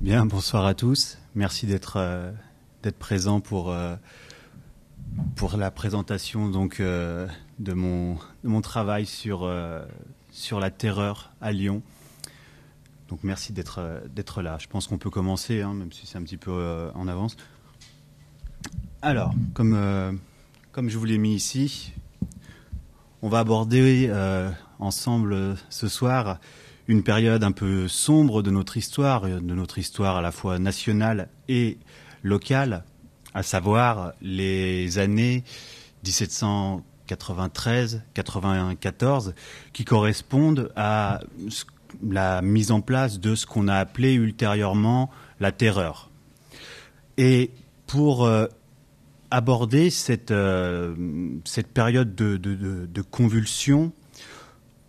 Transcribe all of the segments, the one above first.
Bien, bonsoir à tous. Merci d'être euh, présent pour euh, pour la présentation donc euh, de mon de mon travail sur sur la terreur à Lyon. Donc merci d'être là. Je pense qu'on peut commencer, hein, même si c'est un petit peu en avance. Alors, comme comme je vous l'ai mis ici, on va aborder ensemble ce soir une période un peu sombre de notre histoire, euh, de notre histoire à la fois nationale et locale, à savoir les années 1793-94, qui correspondent à la mise en place de ce qu'on a appelé ultérieurement la terreur. Et pour euh, aborder cette, euh, cette période de, de convulsion,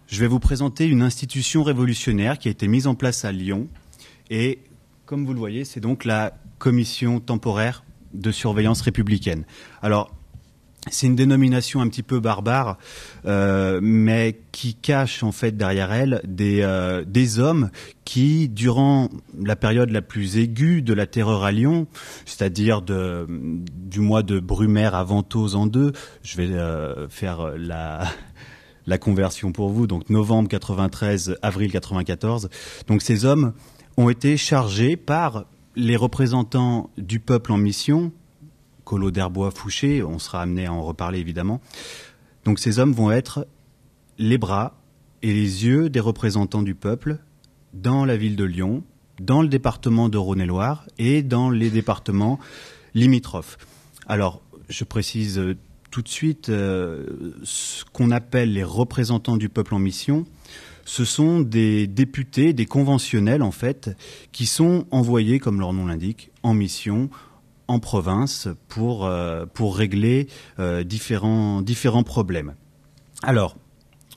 je vais vous présenter une institution révolutionnaire qui a été mise en place à Lyon. Et comme vous le voyez, c'est donc la commission temporaire de surveillance républicaine. Alors, c'est une dénomination un petit peu barbare, euh, mais qui cache en fait derrière elle des, euh, des hommes qui, durant la période la plus aiguë de la terreur à Lyon, c'est-à-dire du mois de Brumaire à Ventose en deux, je vais euh, faire la, la conversion pour vous, donc novembre 93, avril 94. Donc ces hommes ont été chargés par les représentants du peuple en mission, Colo d'Herbois, Fouché, on sera amené à en reparler évidemment. Donc ces hommes vont être les bras et les yeux des représentants du peuple dans la ville de Lyon, dans le département de Rhône-et-Loire et dans les départements limitrophes. Alors, je précise euh, tout de suite euh, ce qu'on appelle les représentants du peuple en mission. Ce sont des députés, des conventionnels en fait, qui sont envoyés, comme leur nom l'indique, en mission en province pour, euh, pour régler euh, différents, différents problèmes. Alors,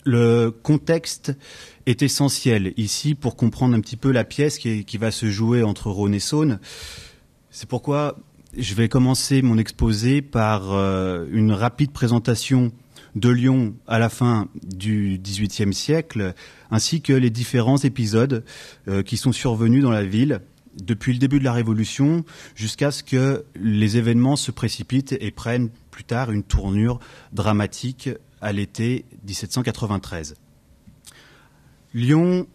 le contexte est essentiel ici pour comprendre un petit peu la pièce qui, qui va se jouer entre Rhône et Saône. C'est pourquoi je vais commencer mon exposé par euh, une rapide présentation de Lyon à la fin du XVIIIe siècle, ainsi que les différents épisodes euh, qui sont survenus dans la ville depuis le début de la Révolution jusqu'à ce que les événements se précipitent et prennent plus tard une tournure dramatique à l'été 1793. Lyon,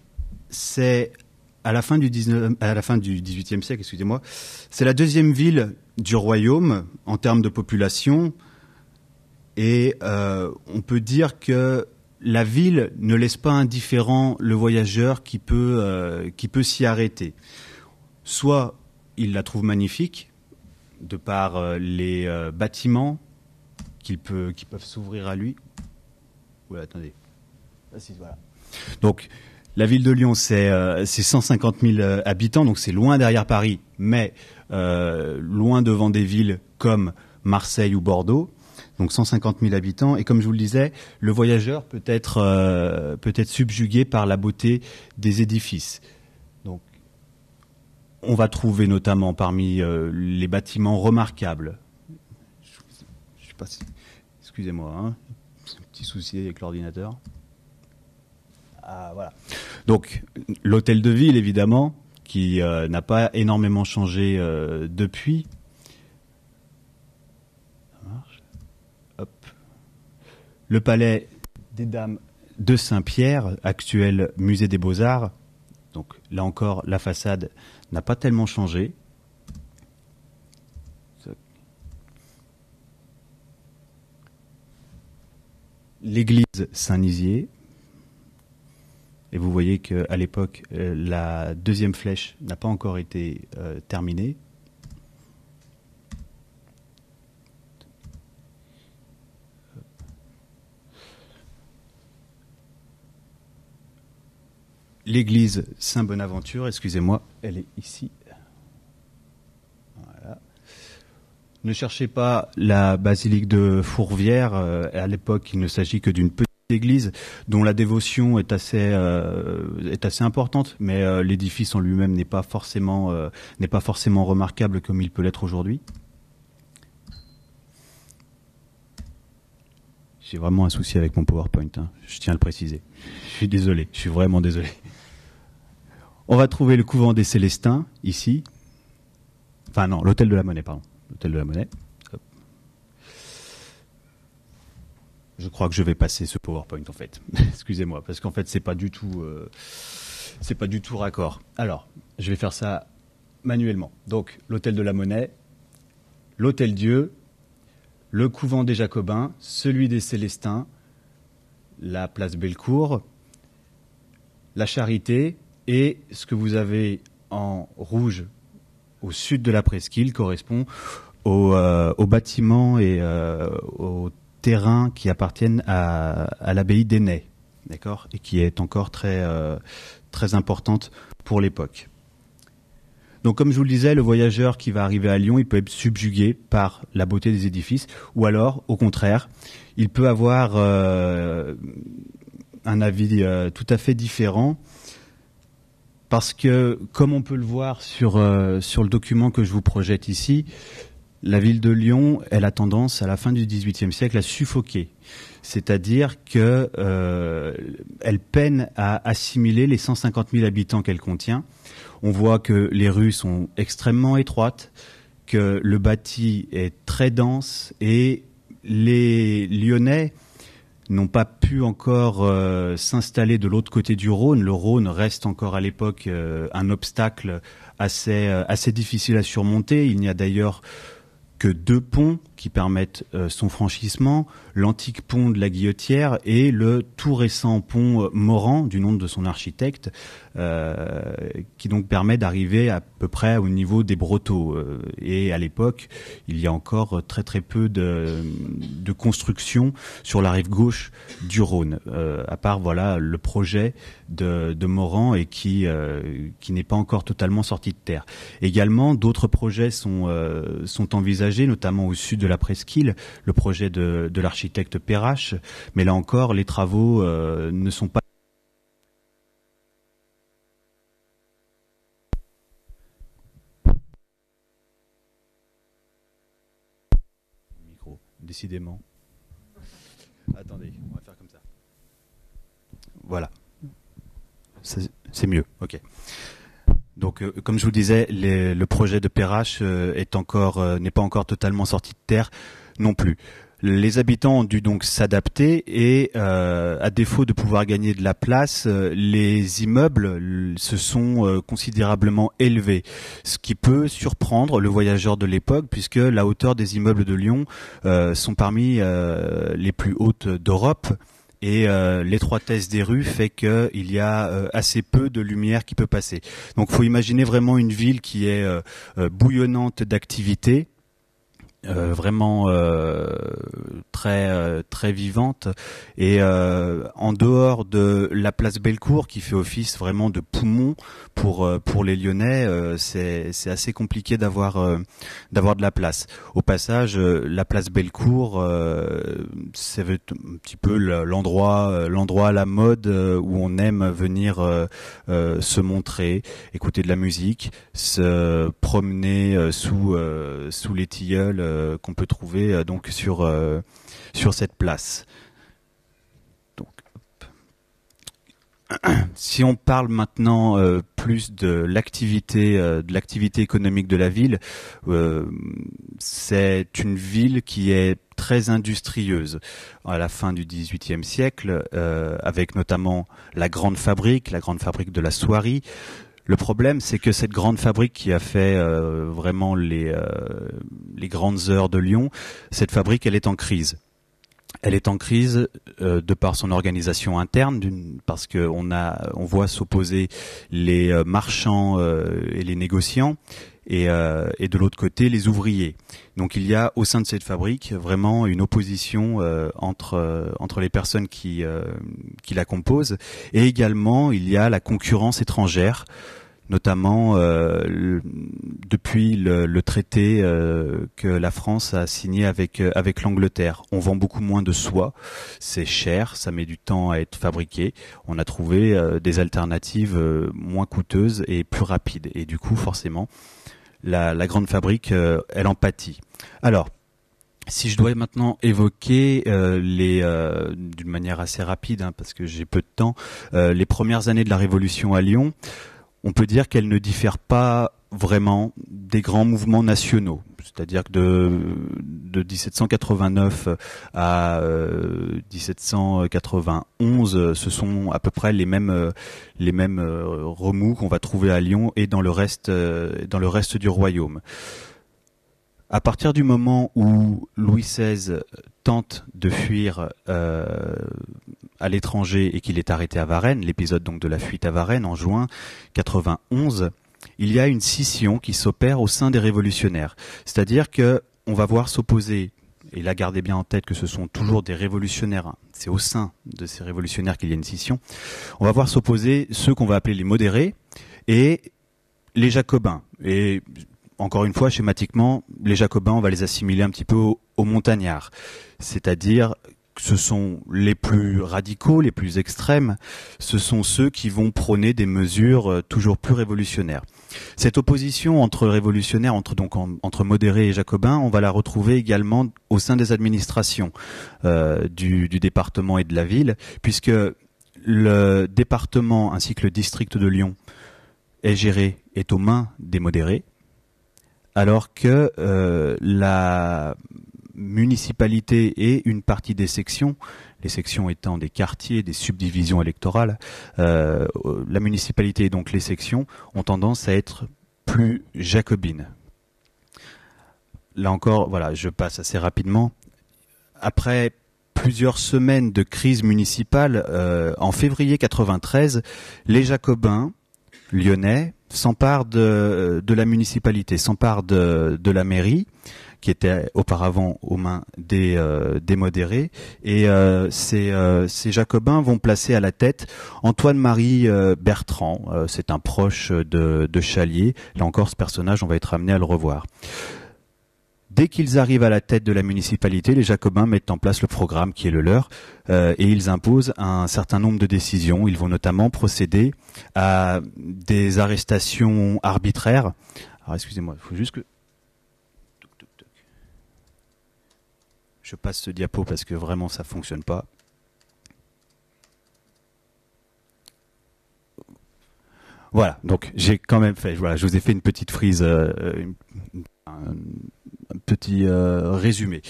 c'est à la fin du, XVIIIe siècle, excusez-moi, c'est la deuxième ville du royaume en termes de population. Et euh, on peut dire que la ville ne laisse pas indifférent le voyageur qui peut, euh, qui peut s'y arrêter. Soit il la trouve magnifique, de par euh, les bâtiments qui peuvent s'ouvrir à lui. attendez. Voilà. Donc, la ville de Lyon, c'est 150 euh, 000 euh, habitants, donc c'est loin derrière Paris, mais euh, loin devant des villes comme Marseille ou Bordeaux. Donc 150 000 habitants. Et comme je vous le disais, le voyageur peut être, peut être subjugué par la beauté des édifices. Donc, on va trouver notamment parmi les bâtiments remarquables. Je, pas excusez-moi, hein, un petit souci avec l'ordinateur. Ah, voilà. Donc l'hôtel de ville évidemment qui euh, n'a pas énormément changé euh, depuis. Le palais des Dames de Saint-Pierre, actuel musée des Beaux-Arts. Donc là encore, la façade n'a pas tellement changé. L'église Saint-Nizier, et vous voyez qu'à l'époque, euh, la deuxième flèche n'a pas encore été euh, terminée. L'église Saint-Bonaventure, excusez-moi, elle est ici. Ne cherchez pas la basilique de Fourvière. Euh, à l'époque, il ne s'agit que d'une petite d'église dont la dévotion est assez euh, est assez importante, mais euh, l'édifice en lui-même n'est pas forcément euh, n'est pas forcément remarquable comme il peut l'être aujourd'hui. J'ai vraiment un souci avec mon PowerPoint. Hein. Je tiens à le préciser. Je suis désolé. Je suis vraiment désolé. On va trouver le couvent des Célestins ici. Enfin non, l'hôtel de la Monnaie, pardon. L'hôtel de la Monnaie. je crois que je vais passer ce PowerPoint en fait. Excusez-moi, parce qu'en fait c'est pas du tout, euh, c'est pas du tout raccord. Alors, je vais faire ça manuellement. Donc, l'hôtel de la Monnaie, l'hôtel Dieu, le couvent des Jacobins, celui des Célestins, la place Bellecour, la Charité et ce que vous avez en rouge au sud de la presqu'île correspond au, euh, bâtiment et euh, au terrains qui appartiennent à, l'abbaye d'Ainay, d'accord, et qui est encore très, euh, très importante pour l'époque. Donc, comme je vous le disais, le voyageur qui va arriver à Lyon, il peut être subjugué par la beauté des édifices, ou alors, au contraire, il peut avoir euh, un avis euh, tout à fait différent, parce que, comme on peut le voir sur, sur le document que je vous projette ici, la ville de Lyon, elle a tendance à la fin du XVIIIe siècle à suffoquer, c'est-à-dire qu'elle euh, peine à assimiler les 150 000 habitants qu'elle contient. On voit que les rues sont extrêmement étroites, que le bâti est très dense et les Lyonnais n'ont pas pu encore euh, s'installer de l'autre côté du Rhône. Le Rhône reste encore à l'époque euh, un obstacle assez difficile à surmonter. Il n'y a d'ailleurs que deux ponts qui permettent euh, son franchissement, l'antique pont de la Guillotière et le tout récent pont euh, Moran, du nom de son architecte, euh, qui donc permet d'arriver à peu près au niveau des Broteaux Et à l'époque, il y a encore très très peu de, construction sur la rive gauche du Rhône, à part voilà le projet de, de Moran et qui, qui n'est pas encore totalement sorti de terre. Également, d'autres projets sont, sont envisagés, notamment au sud de la presqu'île, le projet de, l'architecte Perrache. Mais là encore, les travaux euh, ne sont pas micro, décidément. Attendez, on va faire comme ça. Voilà. C'est mieux, ok. Donc, euh, comme je vous disais, le projet de Perrache euh, euh, n'est pas encore totalement sorti de terre non plus. Les habitants ont dû donc s'adapter et, à défaut de pouvoir gagner de la place, les immeubles se sont considérablement élevés, ce qui peut surprendre le voyageur de l'époque, puisque la hauteur des immeubles de Lyon sont parmi les plus hautes d'Europe et euh, l'étroitesse des rues fait qu'il y a euh, assez peu de lumière qui peut passer. Donc faut imaginer vraiment une ville qui est euh, bouillonnante d'activité euh, vraiment euh, très euh, très vivante et en dehors de la place Bellecour qui fait office vraiment de poumon pour pour les Lyonnais c'est c'est assez compliqué d'avoir d'avoir de la place au passage la place Bellecour c'est un petit peu l'endroit l'endroit à la mode où on aime venir se montrer écouter de la musique se promener sous sous les tilleuls euh, qu'on peut trouver euh, donc sur, euh, sur cette place. si on parle maintenant plus de l'activité de l'activité économique de la ville, c'est une ville qui est très industrieuse. À la fin du XVIIIe siècle, avec notamment la grande fabrique, la grande fabrique de la soierie, le problème, c'est que cette grande fabrique qui a fait euh, vraiment les, euh, les grandes heures de Lyon, cette fabrique, elle est en crise. Elle est en crise euh, de par son organisation interne, parce qu'on on voit s'opposer les marchands et les négociants, et, euh, et de l'autre côté les ouvriers. Donc il y a au sein de cette fabrique vraiment une opposition euh, entre euh, entre les personnes qui qui la composent et également il y a la concurrence étrangère notamment depuis le, le traité que la France a signé avec avec l'Angleterre. On vend beaucoup moins de soie, c'est cher, ça met du temps à être fabriqué. On a trouvé des alternatives moins coûteuses et plus rapides. Et du coup, forcément, la, grande fabrique, euh, elle en pâtit. Alors, si je dois maintenant évoquer euh, les, euh, d'une manière assez rapide, hein, parce que j'ai peu de temps, les premières années de la Révolution à Lyon, on peut dire qu'elles ne diffèrent pas vraiment des grands mouvements nationaux c'est-à-dire que de, 1789 à 1791, euh, ce sont à peu près les mêmes euh, les mêmes euh, remous qu'on va trouver à Lyon et dans le reste dans le reste du royaume. À partir du moment où Louis XVI tente de fuir à l'étranger et qu'il est arrêté à Varennes, l'épisode donc de la fuite à Varennes en juin 91, il y a une scission qui s'opère au sein des révolutionnaires. C'est-à-dire qu'on va voir s'opposer et là gardez bien en tête que ce sont toujours des révolutionnaires, hein, c'est au sein de ces révolutionnaires qu'il y a une scission, on va voir s'opposer ceux qu'on va appeler les modérés et les jacobins. Et encore une fois, schématiquement, les jacobins, on va les assimiler un petit peu aux, aux montagnards, c'est-à-dire ce sont les plus radicaux, les plus extrêmes, ce sont ceux qui vont prôner des mesures euh, toujours plus révolutionnaires. Cette opposition entre révolutionnaires, entre donc entre modérés et jacobins, on va la retrouver également au sein des administrations euh, du, département et de la ville, puisque le département ainsi que le district de Lyon est géré, est aux mains des modérés, alors que euh, la municipalité et une partie des sections, les sections étant des quartiers, des subdivisions électorales, euh, la municipalité et donc les sections ont tendance à être plus jacobines. Là encore, voilà, je passe assez rapidement. Après plusieurs semaines de crise municipale, euh, en février 93, les Jacobins lyonnais s'emparent de, la municipalité, s'emparent de la mairie qui était auparavant aux mains des, euh, modérés. Et euh, euh, ces, jacobins vont placer à la tête Antoine-Marie Bertrand. c'est un proche de, Chalier. Là encore, ce personnage, on va être amené à le revoir. Dès qu'ils arrivent à la tête de la municipalité, les Jacobins mettent en place le programme qui est le leur et ils imposent un certain nombre de décisions. Ils vont notamment procéder à des arrestations arbitraires. Alors excusez-moi, il faut juste que Je passe ce diapo parce que vraiment ça fonctionne pas. Voilà, donc j'ai quand même fait, voilà, je vous ai fait une petite frise, euh, un, petit euh, résumé.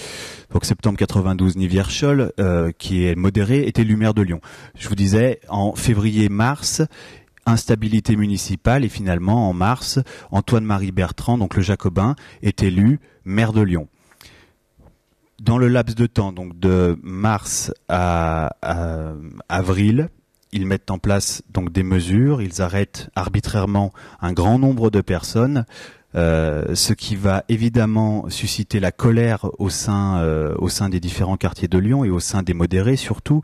Donc septembre 92, Nivière Scholl, qui est modéré, était maire de Lyon. Je vous disais, en février-mars, instabilité municipale et finalement en mars, Antoine-Marie Bertrand, donc le Jacobin, est élu maire de Lyon dans le laps de temps, donc de mars à, avril, ils mettent en place donc des mesures, ils arrêtent arbitrairement un grand nombre de personnes, euh, ce qui va évidemment susciter la colère au sein, euh, au sein des différents quartiers de Lyon et au sein des modérés surtout.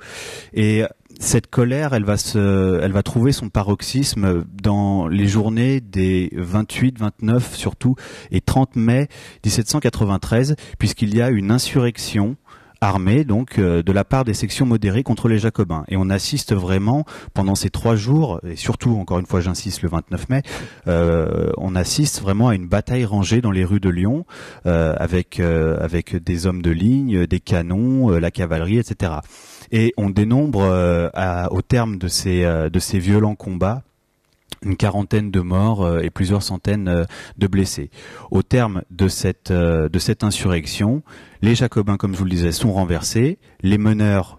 Et cette colère, elle va se, elle va trouver son paroxysme dans les journées des 28, 29 surtout et 30 mai 1793, puisqu'il y a une insurrection armée donc euh, de la part des sections modérées contre les Jacobins. Et on assiste vraiment pendant ces trois jours, et surtout encore une fois j'insiste le 29 mai, euh, on assiste vraiment à une bataille rangée dans les rues de Lyon euh, avec avec des hommes de ligne, des canons, la cavalerie, etc. Et on dénombre au terme de ces de ces violents combats une quarantaine de morts euh, et plusieurs centaines euh, de blessés. Au terme de cette, euh, de cette insurrection, les Jacobins, comme je vous le disais, sont renversés, les meneurs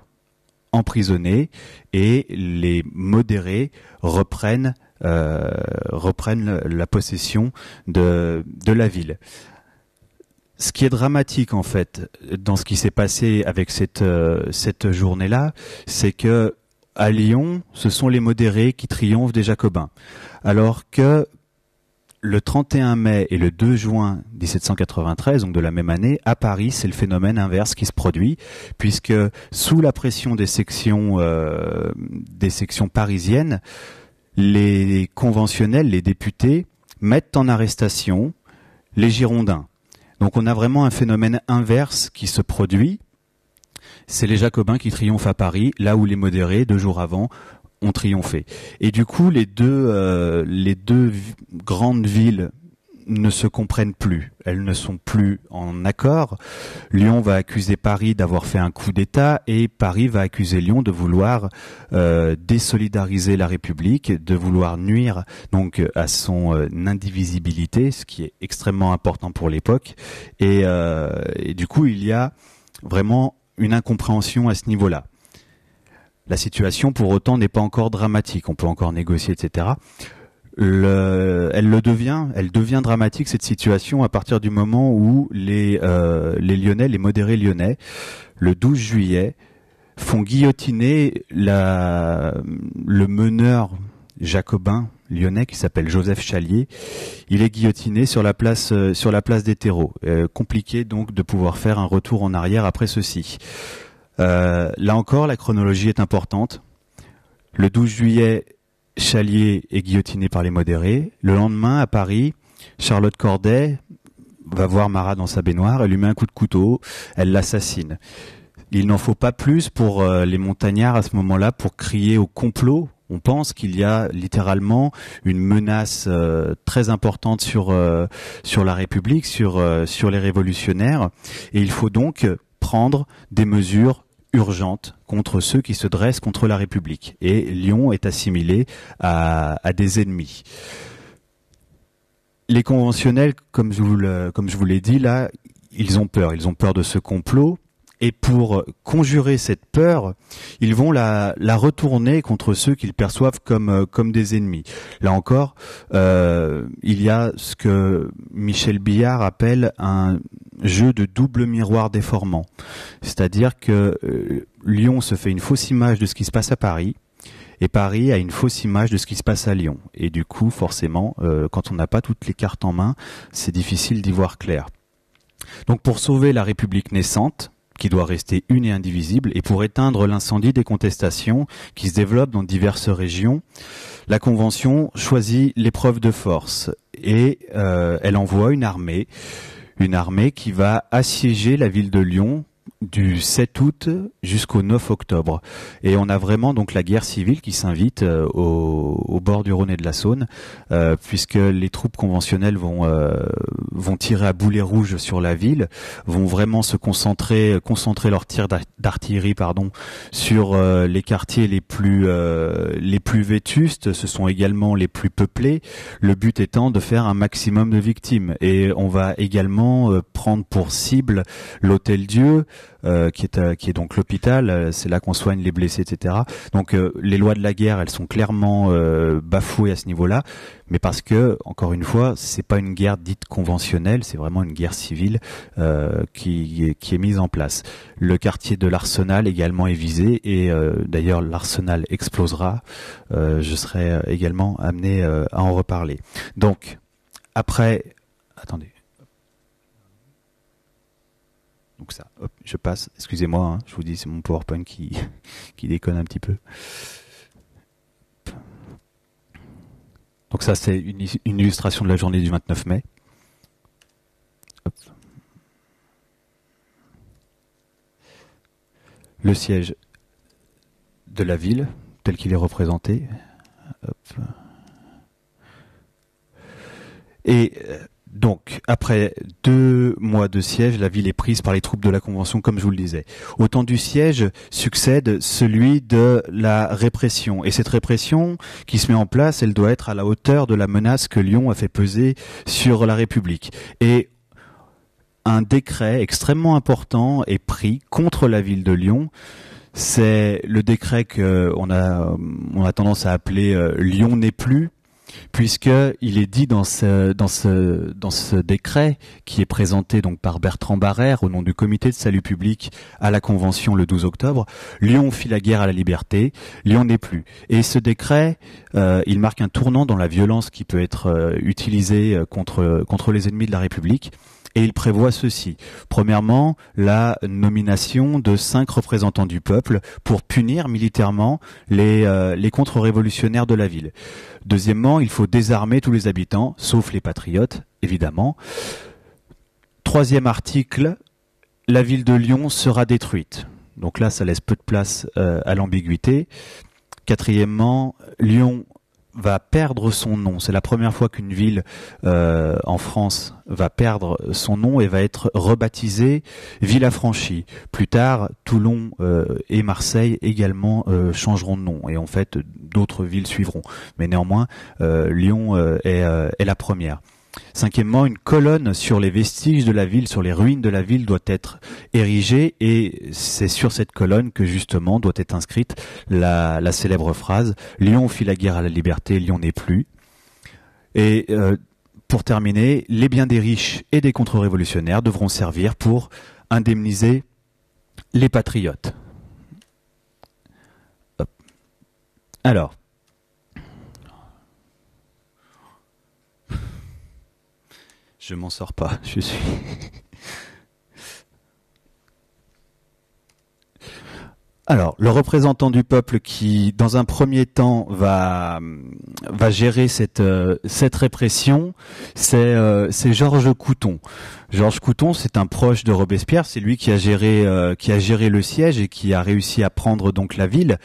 emprisonnés et les modérés reprennent, reprennent la possession de, de la ville. Ce qui est dramatique en fait dans ce qui s'est passé avec cette, cette journée-là, c'est que à Lyon, ce sont les modérés qui triomphent des Jacobins. Alors que le 31 mai et le 2 juin 1793, donc de la même année, à Paris, c'est le phénomène inverse qui se produit, puisque sous la pression des sections, euh, des sections parisiennes, les conventionnels, les députés, mettent en arrestation les Girondins. Donc on a vraiment un phénomène inverse qui se produit, c'est les Jacobins qui triomphent à Paris, là où les modérés, deux jours avant, ont triomphé. Et du coup, les deux, euh, les deux grandes villes ne se comprennent plus. Elles ne sont plus en accord. Lyon va accuser Paris d'avoir fait un coup d'État et Paris va accuser Lyon de vouloir euh, désolidariser la République, de vouloir nuire donc à son euh, indivisibilité, ce qui est extrêmement important pour l'époque. Et, et, du coup, il y a vraiment une incompréhension à ce niveau-là. La situation, pour autant, n'est pas encore dramatique. On peut encore négocier, etc. elle le devient, elle devient dramatique cette situation à partir du moment où les, euh, les Lyonnais, les modérés lyonnais, le 12 juillet, font guillotiner le meneur jacobin lyonnais qui s'appelle Joseph Chalier. Il est guillotiné sur la place euh, sur la place des terreaux. Euh, compliqué donc de pouvoir faire un retour en arrière après ceci. Euh, là encore, la chronologie est importante. Le 12 juillet, Chalier est guillotiné par les modérés. Le lendemain, à Paris, Charlotte Corday va voir Marat dans sa baignoire, elle lui met un coup de couteau, elle l'assassine. Il n'en faut pas plus pour les montagnards à ce moment-là pour crier au complot on pense qu'il y a littéralement une menace euh, très importante sur euh, sur la République, sur euh, sur les révolutionnaires, et il faut donc prendre des mesures urgentes contre ceux qui se dressent contre la République. Et Lyon est assimilé à, des ennemis. Les conventionnels, comme je vous comme je vous l'ai dit là, ils ont peur. Ils ont peur de ce complot. Et pour conjurer cette peur, ils vont la, retourner contre ceux qu'ils perçoivent comme, euh, des ennemis. Là encore, euh, il y a ce que Michel Billard appelle un jeu de double miroir déformant. C'est-à-dire que euh, Lyon se fait une fausse image de ce qui se passe à Paris, et Paris a une fausse image de ce qui se passe à Lyon. Et du coup, forcément, quand on n'a pas toutes les cartes en main, c'est difficile d'y voir clair. Donc pour sauver la République naissante, qui doit rester une et indivisible, et pour éteindre l'incendie des contestations qui se développent dans diverses régions, la Convention choisit l'épreuve de force et euh, elle envoie une armée, une armée qui va assiéger la ville de Lyon du 7 août jusqu'au 9 octobre. Et on a vraiment donc la guerre civile qui s'invite euh, au, bord du Rhône et de la Saône, euh, puisque les troupes conventionnelles vont euh, vont tirer à boulet rouge sur la ville, vont vraiment se concentrer concentrer leurs tirs d'artillerie pardon sur les quartiers les plus les plus vétustes, ce sont également les plus peuplés. Le but étant de faire un maximum de victimes. Et on va également prendre pour cible l'Hôtel Dieu. Euh, euh, qui est donc l'hôpital. Euh, c'est là qu'on soigne les blessés, etc. Donc les lois de la guerre, elles sont clairement bafouées à ce niveau-là, mais parce que encore une fois, c'est pas une guerre dite conventionnelle, c'est vraiment une guerre civile qui qui est mise en place. Le quartier de l'arsenal également est visé et d'ailleurs l'arsenal explosera. je serai également amené à en reparler. Donc après, attendez. Donc ça, je passe. Excusez-moi, hein, je vous dis, c'est mon PowerPoint qui, qui déconne un petit peu. Donc ça, c'est une, illustration de la journée du 29 mai. Le siège de la ville, tel qu'il est représenté. Et euh, donc, après deux mois de siège, la ville est prise par les troupes de la Convention, comme je vous le disais. Au temps du siège succède celui de la répression. Et cette répression qui se met en place, elle doit être à la hauteur de la menace que Lyon a fait peser sur la République. Et un décret extrêmement important est pris contre la ville de Lyon. C'est le décret qu'on a, a tendance à appeler euh, Lyon n'est plus, puisqu'il est dit dans ce, dans, ce, dans ce décret qui est présenté donc par Bertrand Barrère au nom du comité de salut public à la Convention le 12 octobre, Lyon fit la guerre à la liberté, Lyon n'est plus. Et ce décret, euh, il marque un tournant dans la violence qui peut être euh, utilisée euh, contre, contre les ennemis de la République et il prévoit ceci. Premièrement, la nomination de cinq représentants du peuple pour punir militairement euh, les, contre-révolutionnaires de la ville. Deuxièmement, il faut désarmer tous les habitants, sauf les patriotes, évidemment. Troisième article, la ville de Lyon sera détruite. Donc là, ça laisse peu de place euh, à l'ambiguïté. Quatrièmement, Lyon va perdre son nom. C'est la première fois qu'une ville euh, en France va perdre son nom et va être rebaptisée Ville Plus tard, Toulon euh, et Marseille également euh, changeront de nom et en fait d'autres villes suivront. Mais néanmoins, Lyon est la première. Cinquièmement, une colonne sur les vestiges de la ville, sur les ruines de la ville doit être érigée et c'est sur cette colonne que justement doit être inscrite la, célèbre phrase Lyon fit la guerre à la liberté, Lyon n'est plus. Et euh, pour terminer, les biens des riches et des contre-révolutionnaires devront servir pour indemniser les patriotes. Alors, Je m'en sors pas, je suis. Alors, le représentant du peuple qui, dans un premier temps, va, va gérer cette, euh, cette répression, c'est euh, Georges Couton. Georges Couton, c'est un proche de Robespierre, c'est lui qui a géré euh, qui a géré le siège et qui a réussi à prendre donc la ville.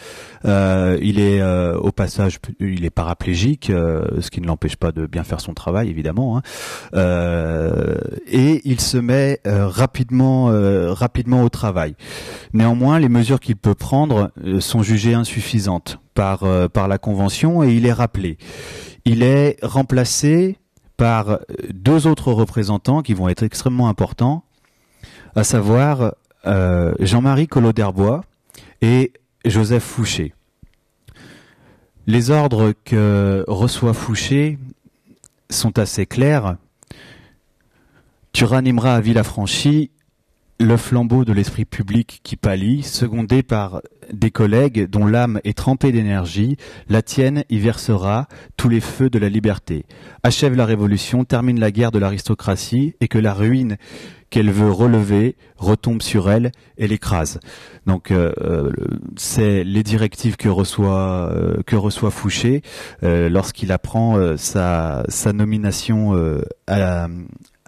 Euh, il est euh, au passage, il est paraplégique, ce qui ne l'empêche pas de bien faire son travail évidemment. Hein. et il se met rapidement rapidement au travail. Néanmoins, les mesures qu'il peut prendre sont jugées insuffisantes par par la convention et il est rappelé. Il est remplacé par euh, deux autres représentants qui vont être extrêmement importants, à savoir euh, Jean-Marie Collot d'Herbois et Joseph Fouché. Les ordres que reçoit Fouché sont assez clairs. Tu ranimeras à Villafranchi le flambeau de l'esprit public qui pâlit, secondé par des collègues dont l'âme est trempée d'énergie, la tienne y versera tous les feux de la liberté. Achève la révolution, termine la guerre de l'aristocratie, et que la ruine qu'elle veut relever retombe sur elle et l'écrase. Donc euh, euh, c'est les directives que reçoit euh, que reçoit Fouché lorsqu'il apprend sa sa nomination à, la,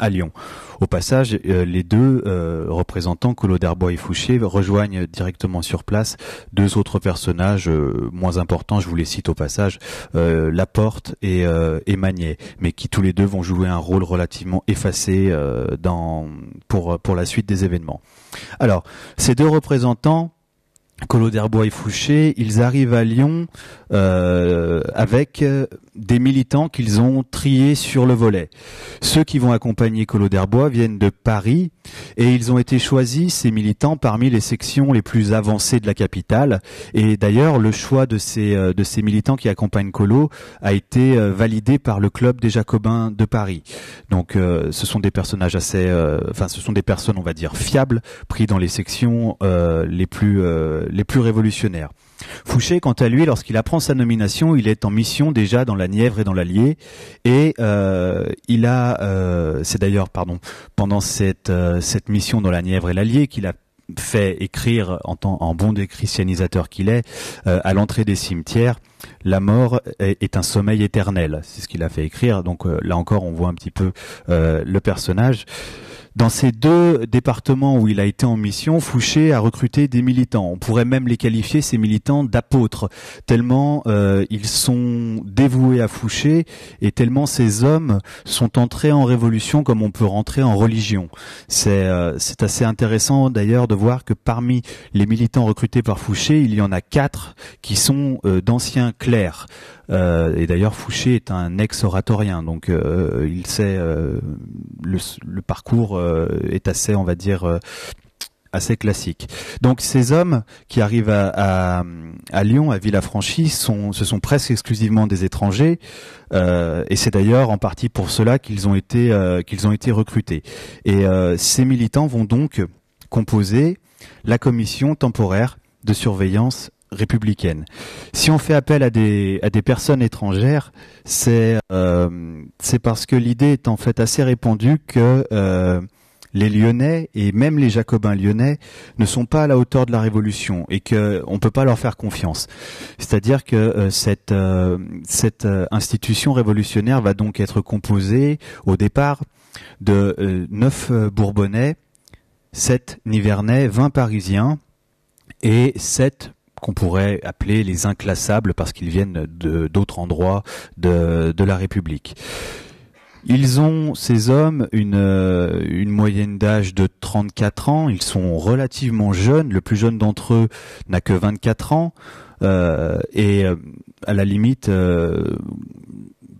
à Lyon. Au passage, euh, les deux euh, représentants, Collot d'Herbois et Fouché, rejoignent directement sur place deux autres personnages euh, moins importants, je vous les cite au passage, Laporte et, et mais qui tous les deux vont jouer un rôle relativement effacé dans, pour, pour la suite des événements. Alors, ces deux représentants Collot d'Herbois et Fouché, ils arrivent à Lyon avec des militants qu'ils ont triés sur le volet. Ceux qui vont accompagner Collot d'Herbois viennent de Paris et ils ont été choisis, ces militants, parmi les sections les plus avancées de la capitale. Et d'ailleurs, le choix de ces, euh, de ces militants qui accompagnent Colo a été euh, validé par le club des Jacobins de Paris. Donc, euh, ce sont des personnages assez, enfin, ce sont des personnes, on va dire, fiables, pris dans les sections les plus, les plus révolutionnaires. Fouché, quant à lui, lorsqu'il apprend sa nomination, il est en mission déjà dans la Nièvre et dans l'Allier, et euh, il a, euh, c'est d'ailleurs, pardon, pendant cette euh, cette mission dans la Nièvre et l'Allier qu'il a fait écrire en, tant, en bon déchristianisateur qu'il est, à l'entrée des cimetières, la mort est, un sommeil éternel. C'est ce qu'il a fait écrire. Donc là encore, on voit un petit peu le personnage. Dans ces deux départements où il a été en mission, Fouché a recruté des militants. On pourrait même les qualifier, ces militants, d'apôtres, tellement euh, ils sont dévoués à Fouché et tellement ces hommes sont entrés en révolution comme on peut rentrer en religion. C'est euh, assez intéressant d'ailleurs de voir que parmi les militants recrutés par Fouché, il y en a quatre qui sont euh, d'anciens clercs. Euh, et d'ailleurs, Fouché est un ex-oratorien, donc euh, il sait euh, le, parcours est assez, on va dire assez classique. Donc ces hommes qui arrivent à, Lyon, à Villafranchi, sont, ce sont presque exclusivement des étrangers, et c'est d'ailleurs en partie pour cela qu'ils ont été recrutés. Et ces militants vont donc composer la commission temporaire de surveillance républicaine. Si on fait appel à des, à des personnes étrangères, c'est euh, parce que l'idée est en fait assez répandue que euh, les Lyonnais et même les Jacobins lyonnais ne sont pas à la hauteur de la Révolution et qu'on ne peut pas leur faire confiance. C'est-à-dire que euh, cette cette institution révolutionnaire va donc être composée au départ de 9 Bourbonnais, 7 Nivernais, 20 Parisiens et 7 qu'on pourrait appeler les inclassables parce qu'ils viennent d'autres endroits de, la République. Ils ont, ces hommes, une, moyenne d'âge de 34 ans. Ils sont relativement jeunes. Le plus jeune d'entre eux n'a que 24 ans. Euh, et euh, à la limite, euh,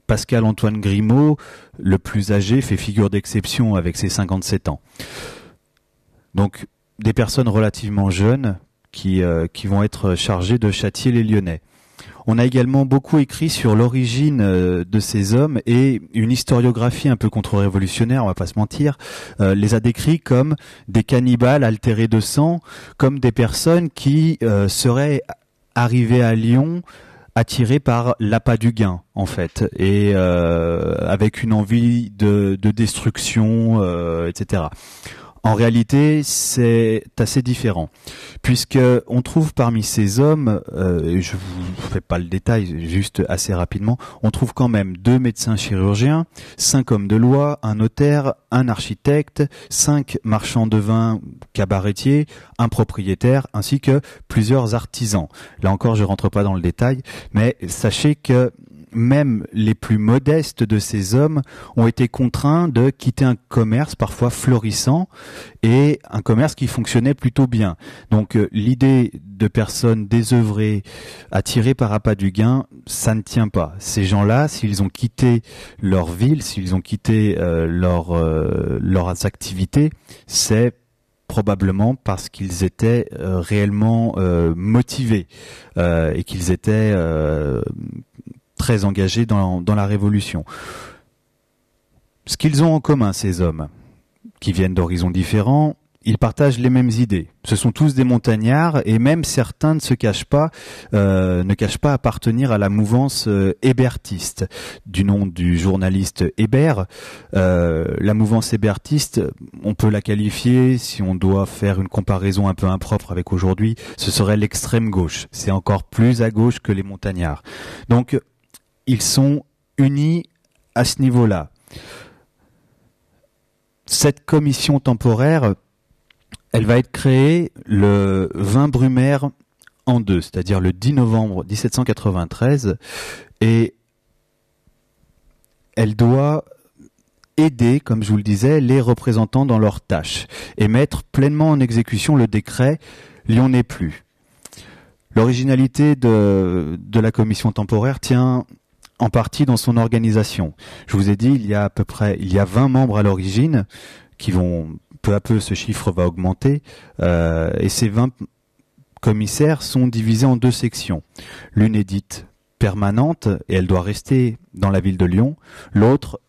Pascal-Antoine Grimaud, le plus âgé, fait figure d'exception avec ses 57 ans. Donc, des personnes relativement jeunes euh, qui, vont être chargés de châtier les Lyonnais. On a également beaucoup écrit sur l'origine euh, de ces hommes et une historiographie un peu contre-révolutionnaire, on va pas se mentir, euh, les a décrits comme des cannibales altérés de sang, comme des personnes qui seraient arrivées à Lyon attirées par l'appât du gain en fait et avec une envie de, destruction etc en réalité, c'est assez différent, puisque on trouve parmi ces hommes, euh, je vous fais pas le détail, juste assez rapidement, on trouve quand même deux médecins chirurgiens, cinq hommes de loi, un notaire, un architecte, cinq marchands de vin, cabaretiers, un propriétaire, ainsi que plusieurs artisans. Là encore, je rentre pas dans le détail, mais sachez que même les plus modestes de ces hommes ont été contraints de quitter un commerce parfois florissant et un commerce qui fonctionnait plutôt bien. Donc euh, l'idée de personnes désœuvrées, attirées par pas du gain, ça ne tient pas. Ces gens-là, s'ils ont quitté leur ville, s'ils ont quitté euh, leur, euh, leurs activités, c'est probablement parce qu'ils étaient euh, réellement motivés et qu'ils étaient très engagés dans, la Révolution. Ce qu'ils ont en commun, ces hommes, qui viennent d'horizons différents, ils partagent les mêmes idées. Ce sont tous des montagnards et même certains ne se cachent pas, euh, ne cachent pas appartenir à la mouvance euh, hébertiste, du nom du journaliste Hébert. Euh, la mouvance hébertiste, on peut la qualifier, si on doit faire une comparaison un peu impropre avec aujourd'hui, ce serait l'extrême gauche. C'est encore plus à gauche que les montagnards. Donc ils sont unis à ce niveau-là. Cette commission temporaire, elle va être créée le 20 Brumaire en deux, c'est-à-dire le 10 novembre 1793, et elle doit aider, comme je vous le disais, les représentants dans leurs tâches et mettre pleinement en exécution le décret Lyon n'est plus. L'originalité de, de, la commission temporaire tient en partie dans son organisation. Je vous ai dit, il y a à peu près, il y a 20 membres à l'origine qui vont, peu à peu, ce chiffre va augmenter. Euh, et ces 20 commissaires sont divisés en deux sections. L'une est dite permanente et elle doit rester dans la ville de Lyon. L'autre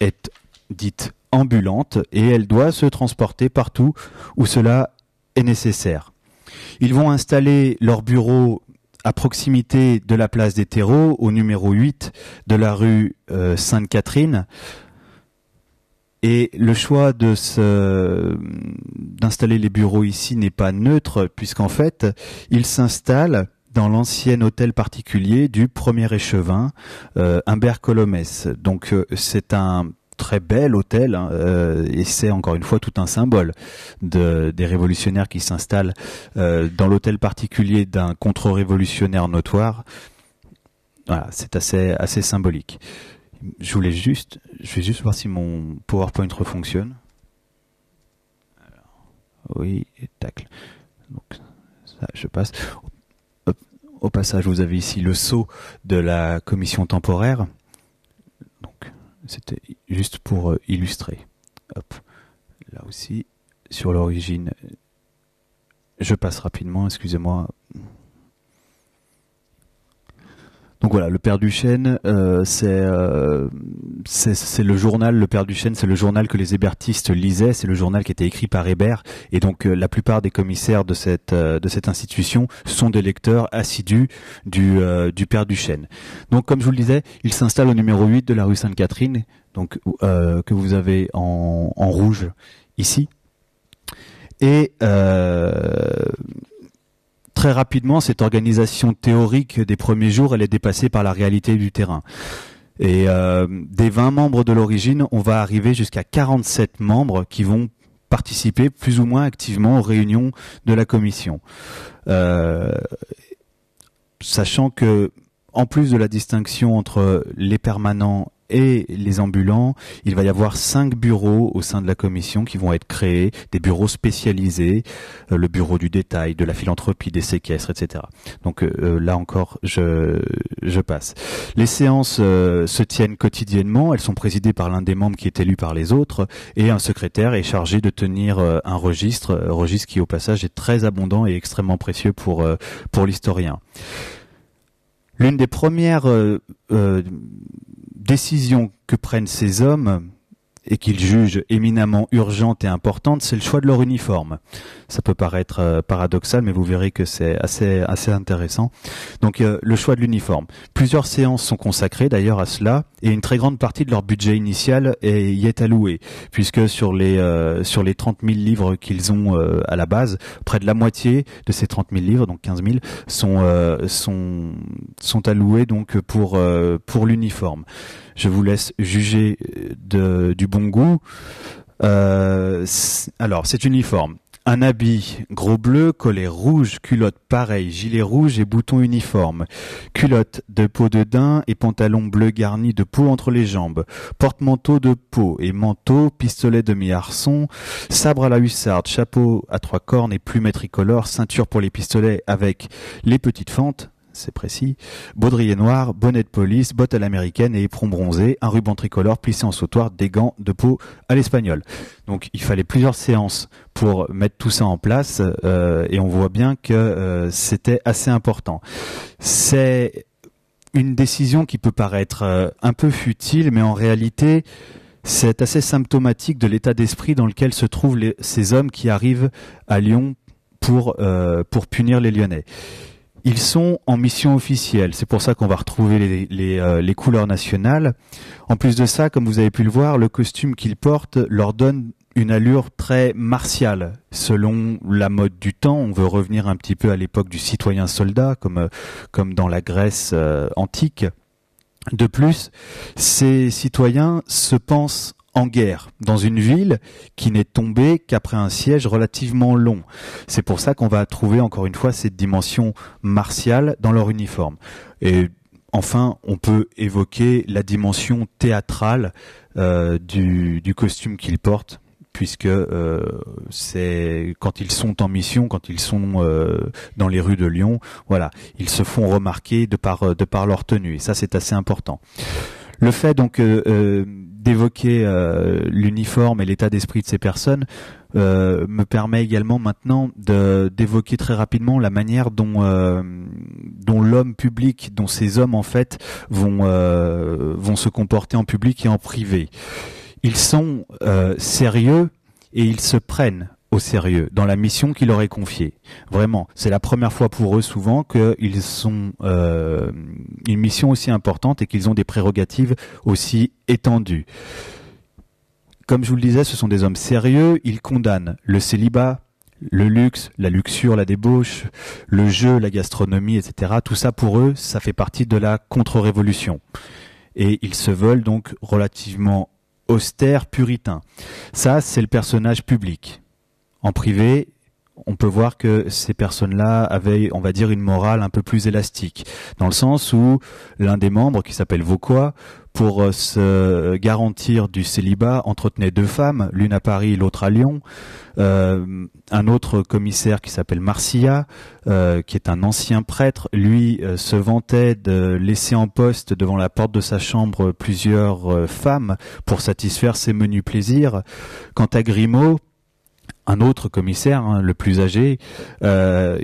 est dite ambulante et elle doit se transporter partout où cela est nécessaire. Ils vont installer leur bureau à proximité de la place des terreaux, au numéro 8 de la rue euh, Sainte-Catherine. Et le choix de d'installer les bureaux ici n'est pas neutre, puisqu'en fait, ils s'installent dans l'ancien hôtel particulier du premier échevin, euh, Humbert Colomès. Donc euh, c'est un très bel hôtel hein, euh, et c'est encore une fois tout un symbole de, des révolutionnaires qui s'installent euh, dans l'hôtel particulier d'un contre-révolutionnaire notoire. Voilà, c'est assez assez symbolique. Je voulais juste, je vais juste voir si mon PowerPoint fonctionne. oui, et tac. Donc ça, je passe. Au passage, vous avez ici le sceau de la commission temporaire c'était juste pour euh, illustrer. Hop. Là aussi, sur l'origine, je passe rapidement, excusez-moi. Donc voilà, le Père Duchesne, euh, euh, c'est c'est le journal, le Père Duchesne, c'est le journal que les hébertistes lisaient, c'est le journal qui était écrit par Hébert, et donc euh, la plupart des commissaires de cette de cette institution sont des lecteurs assidus du du Père Duchesne. Donc comme je vous le disais, il s'installe au numéro 8 de la rue Sainte-Catherine, donc que vous avez en, en rouge ici, et très rapidement, cette organisation théorique des premiers jours, elle est dépassée par la réalité du terrain. Et euh, des 20 membres de l'origine, on va arriver jusqu'à 47 membres qui vont participer plus ou moins activement aux réunions de la commission. Euh, sachant que, en plus de la distinction entre les permanents et les ambulants, il va y avoir cinq bureaux au sein de la commission qui vont être créés, des bureaux spécialisés, euh, le bureau du détail, de la philanthropie, des séquestres, etc. Donc euh, euh, là encore, je, passe. Les séances se tiennent quotidiennement, elles sont présidées par l'un des membres qui est élu par les autres, et un secrétaire est chargé de tenir un registre, registre qui au passage est très abondant et extrêmement précieux pour, pour l'historien. L'une des premières décisions que prennent ces hommes et qu'ils jugent éminemment urgente et importante, c'est le choix de leur uniforme. Ça peut paraître euh, paradoxal, mais vous verrez que c'est assez, assez intéressant. Donc euh, le choix de l'uniforme. Plusieurs séances sont consacrées d'ailleurs à cela, et une très grande partie de leur budget initial est, y est allouée, puisque sur les, euh, sur les 30 000 livres qu'ils ont à la base, près de la moitié de ces 30 000 livres, donc 15 000, sont, sont, sont alloués donc pour, pour l'uniforme. Je vous laisse juger euh, du bon goût. Euh, alors, c'est uniforme. Un habit gros bleu, collet rouge, culotte pareille, gilet rouge et bouton uniforme. Culotte de peau de daim et pantalon bleu garni de peau entre les jambes. Porte-manteau de peau et manteau, pistolet demi harson sabre à la hussarde, chapeau à trois cornes et plumet tricolore, ceinture pour les pistolets avec les petites fentes, c'est précis, baudrier noir, bonnet de police, bottes à l'américaine et éperon bronzé, un ruban tricolore plissé en sautoir, des gants de peau à l'espagnol. Donc il fallait plusieurs séances pour mettre tout ça en place euh, et on voit bien que euh, c'était assez important. C'est une décision qui peut paraître euh, un peu futile mais en réalité c'est assez symptomatique de l'état d'esprit dans lequel se trouvent ces hommes qui arrivent à Lyon pour, pour punir les Lyonnais. Ils sont en mission officielle. C'est pour ça qu'on va retrouver euh, les, couleurs nationales. En plus de ça, comme vous avez pu le voir, le costume qu'ils portent leur donne une allure très martiale. Selon la mode du temps, on veut revenir un petit peu à l'époque du citoyen soldat, comme, euh, comme dans la Grèce euh, antique. De plus, ces citoyens se pensent en guerre, dans une ville qui n'est tombée qu'après un siège relativement long. C'est pour ça qu'on va trouver encore une fois cette dimension martiale dans leur uniforme. Et enfin, on peut évoquer la dimension théâtrale euh, du, costume qu'ils portent puisque euh, c'est quand ils sont en mission, quand ils sont euh, dans les rues de Lyon, voilà, ils se font remarquer de par de par leur tenue. Et ça, c'est assez important. Le fait donc d'évoquer euh, l'uniforme et l'état d'esprit de ces personnes euh, me permet également maintenant d'évoquer très rapidement la manière dont euh, dont l'homme public, dont ces hommes en fait vont vont se comporter en public et en privé. Ils sont sérieux et ils se prennent au sérieux dans la mission qui leur est confiée. Vraiment, c'est la première fois pour eux souvent qu'ils sont euh, une mission aussi importante et qu'ils ont des prérogatives aussi étendues. Comme je vous le disais, ce sont des hommes sérieux, ils condamnent le célibat, le luxe, la luxure, la débauche, le jeu, la gastronomie, etc. Tout ça pour eux, ça fait partie de la contre-révolution. Et ils se veulent donc relativement austères, puritains. Ça, c'est le personnage public. En privé, on peut voir que ces personnes-là avaient, on va dire, une morale un peu plus élastique, dans le sens où l'un des membres, qui s'appelle Vauquois, pour euh, se garantir du célibat, entretenait deux femmes, l'une à Paris, l'autre à Lyon. Euh, un autre commissaire qui s'appelle Marcia, euh, qui est un ancien prêtre, lui se vantait de laisser en poste devant la porte de sa chambre plusieurs femmes pour satisfaire ses menus plaisirs. Quant à Grimaud, un autre commissaire, hein, le plus âgé, euh,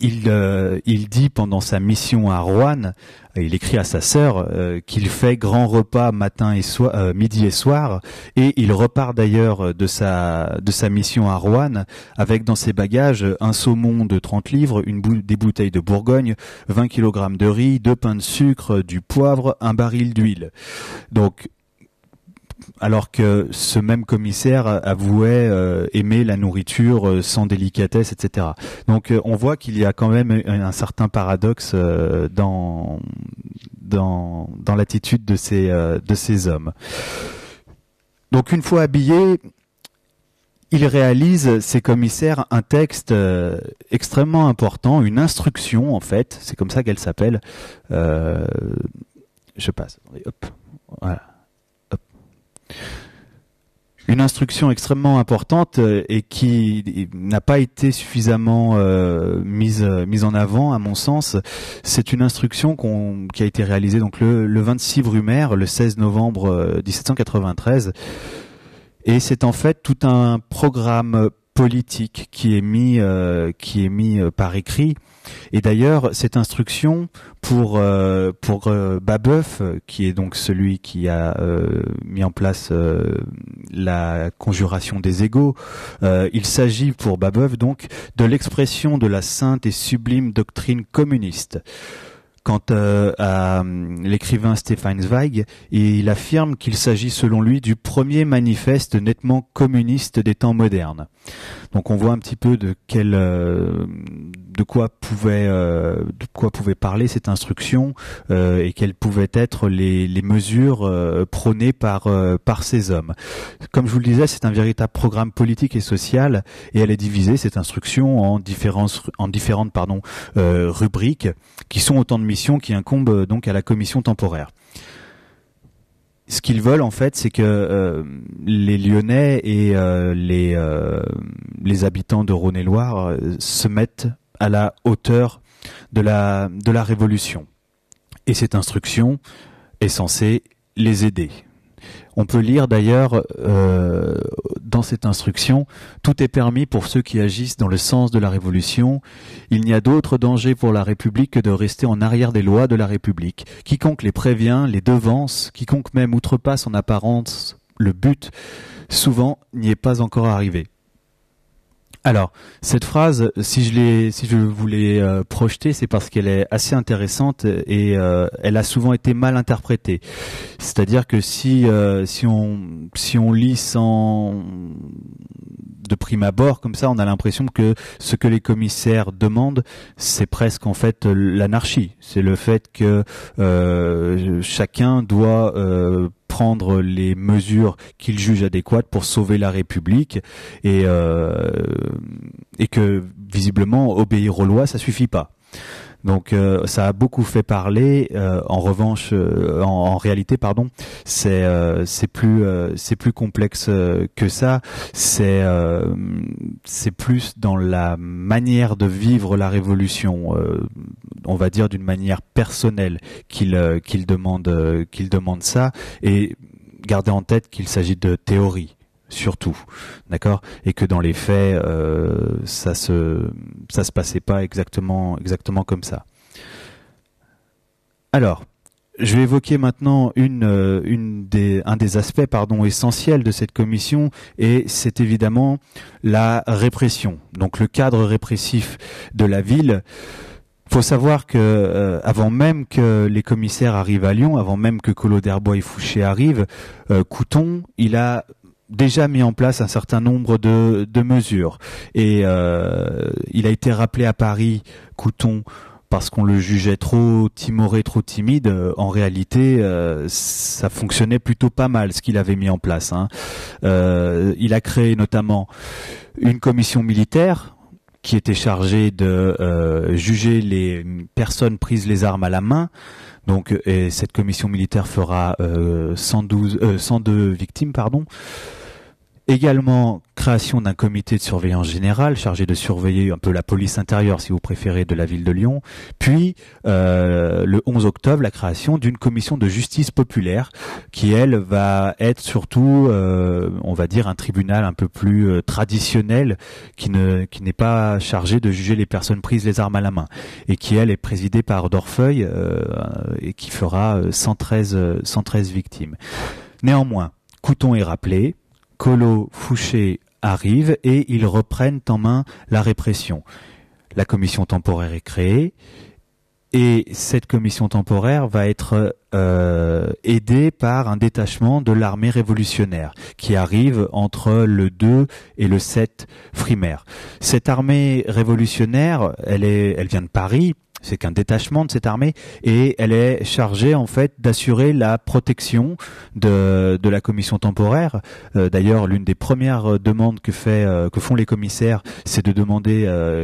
il, euh, il dit pendant sa mission à Rouen, il écrit à sa sœur euh, qu'il fait grand repas matin et soir, midi et soir, et il repart d'ailleurs de sa de sa mission à Rouen avec dans ses bagages un saumon de 30 livres, une des bouteilles de Bourgogne, 20 kg de riz, deux pains de sucre, du poivre, un baril d'huile. Donc alors que ce même commissaire avouait euh, aimer la nourriture euh, sans délicatesse, etc. Donc euh, on voit qu'il y a quand même un certain paradoxe dans dans, dans l'attitude de ces de ces hommes. Donc une fois habillé, il réalise, ces commissaires, un texte extrêmement important, une instruction en fait, c'est comme ça qu'elle s'appelle. je passe. voilà. Une instruction extrêmement importante euh, et qui n'a pas été suffisamment euh, mise, euh, mise en avant, à mon sens, c'est une instruction qui a été réalisée donc le, 26 Brumaire, le 16 novembre 1793. Et c'est en fait tout un programme politique qui est mis, qui est mis par écrit et d'ailleurs, cette instruction pour euh, euh, qui est donc celui qui a euh, mis en place la conjuration des égaux, il s'agit pour Babeuf donc de l'expression de la sainte et sublime doctrine communiste. Quant à hum, l'écrivain Stefan Zweig, il affirme qu'il s'agit selon lui du premier manifeste nettement communiste des temps modernes. Donc on voit un petit peu de quel, euh, de quoi pouvait, euh, de quoi pouvait parler cette instruction euh, et quelles pouvaient être les, les mesures prônées par par ces hommes. Comme je vous le disais, c'est un véritable programme politique et social et elle est divisée cette instruction en différentes en différentes pardon rubriques qui sont autant de missions qui incombent donc à la commission temporaire ce qu'ils veulent en fait, c'est que euh, les Lyonnais et euh, euh, les habitants de Rhône-et-Loire se mettent à la hauteur de la révolution. Et cette instruction est censée les aider. On peut lire d'ailleurs euh, dans cette instruction, tout est permis pour ceux qui agissent dans le sens de la Révolution. Il n'y a d'autre danger pour la République que de rester en arrière des lois de la République. Quiconque les prévient, les devance, quiconque même outrepasse en apparence le but, souvent n'y est pas encore arrivé. Alors, cette phrase, si je l'ai, si je voulais euh, projeter, c'est parce qu'elle est assez intéressante et euh, elle a souvent été mal interprétée. C'est-à-dire que si euh, si on si on lit sans de prime abord comme ça, on a l'impression que ce que les commissaires demandent, c'est presque en fait l'anarchie. C'est le fait que chacun doit prendre les mesures qu'il juge adéquates pour sauver la République et, euh, et que visiblement obéir aux lois, ça suffit pas. Donc euh, ça a beaucoup fait parler. Euh, en revanche, euh, en, réalité, pardon, c'est c'est plus c'est plus complexe que ça. C'est c'est plus dans la manière de vivre la révolution, on va dire d'une manière personnelle qu'il qu'il demande qu'il demande ça et garder en tête qu'il s'agit de théorie surtout, d'accord, et que dans les faits, euh, ça se ça se passait pas exactement exactement comme ça. Alors, je vais évoquer maintenant une, euh, une des, un des aspects pardon, essentiels de cette commission et c'est évidemment la répression, donc le cadre répressif de la ville. Il Faut savoir que euh, avant même que les commissaires arrivent à Lyon, avant même que Collot d'Herbois et Fouché arrivent, Couton, il a déjà mis en place un certain nombre de, mesures. Et euh, il a été rappelé à Paris, Couton, parce qu'on le jugeait trop timoré, trop timide. Euh, en réalité, euh, ça fonctionnait plutôt pas mal ce qu'il avait mis en place. Hein. il a créé notamment une commission militaire qui était chargée de juger les personnes prises les armes à la main. Donc, et cette commission militaire fera 112, 102 victimes, pardon. Également, création d'un comité de surveillance générale chargé de surveiller un peu la police intérieure, si vous préférez, de la ville de Lyon. Puis, euh, le 11 octobre, la création d'une commission de justice populaire qui, elle, va être surtout, euh, on va dire, un tribunal un peu plus euh, traditionnel qui ne qui n'est pas chargé de juger les personnes prises les armes à la main et qui, elle, est présidée par Dorfeuille et qui fera 113, 113 victimes. Néanmoins, Couton est rappelé, Collot, Fouché arrive et ils reprennent en main la répression. La commission temporaire est créée et cette commission temporaire va être euh, aidée par un détachement de l'armée révolutionnaire qui arrive entre le 2 et le 7 primaire. Cette armée révolutionnaire, elle, est, elle vient de Paris, c'est qu'un détachement de cette armée et elle est chargée en fait d'assurer la protection de, la commission temporaire. Euh, d'ailleurs, l'une des premières euh, demandes que fait euh, que font les commissaires, c'est de demander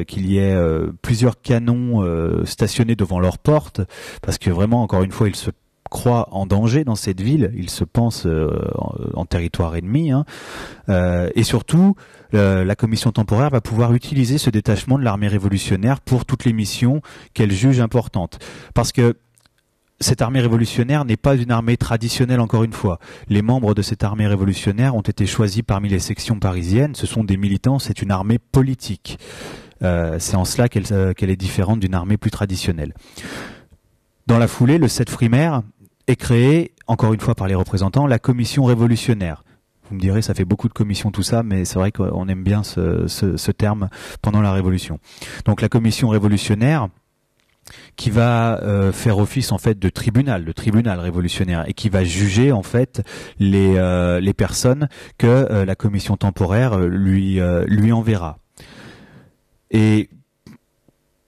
qu'il y ait plusieurs canons stationnés devant leurs porte parce que vraiment encore une fois, ils se croit en danger dans cette ville, il se pensent euh, en, territoire ennemi, hein. euh, et surtout euh, la commission temporaire va pouvoir utiliser ce détachement de l'armée révolutionnaire pour toutes les missions qu'elle juge importantes, parce que cette armée révolutionnaire n'est pas une armée traditionnelle encore une fois. Les membres de cette armée révolutionnaire ont été choisis parmi les sections parisiennes, ce sont des militants, c'est une armée politique. c'est en cela qu'elle est différente d'une armée plus traditionnelle. Dans la foulée, le 7 frimaire, est créée, encore une fois par les représentants, la commission révolutionnaire. Vous me direz, ça fait beaucoup de commissions tout ça, mais c'est vrai qu'on aime bien ce, terme pendant la Révolution. Donc la commission révolutionnaire qui va euh, faire office en fait de tribunal, de tribunal révolutionnaire, et qui va juger en fait les, euh, personnes que euh, la commission temporaire lui, lui enverra. Et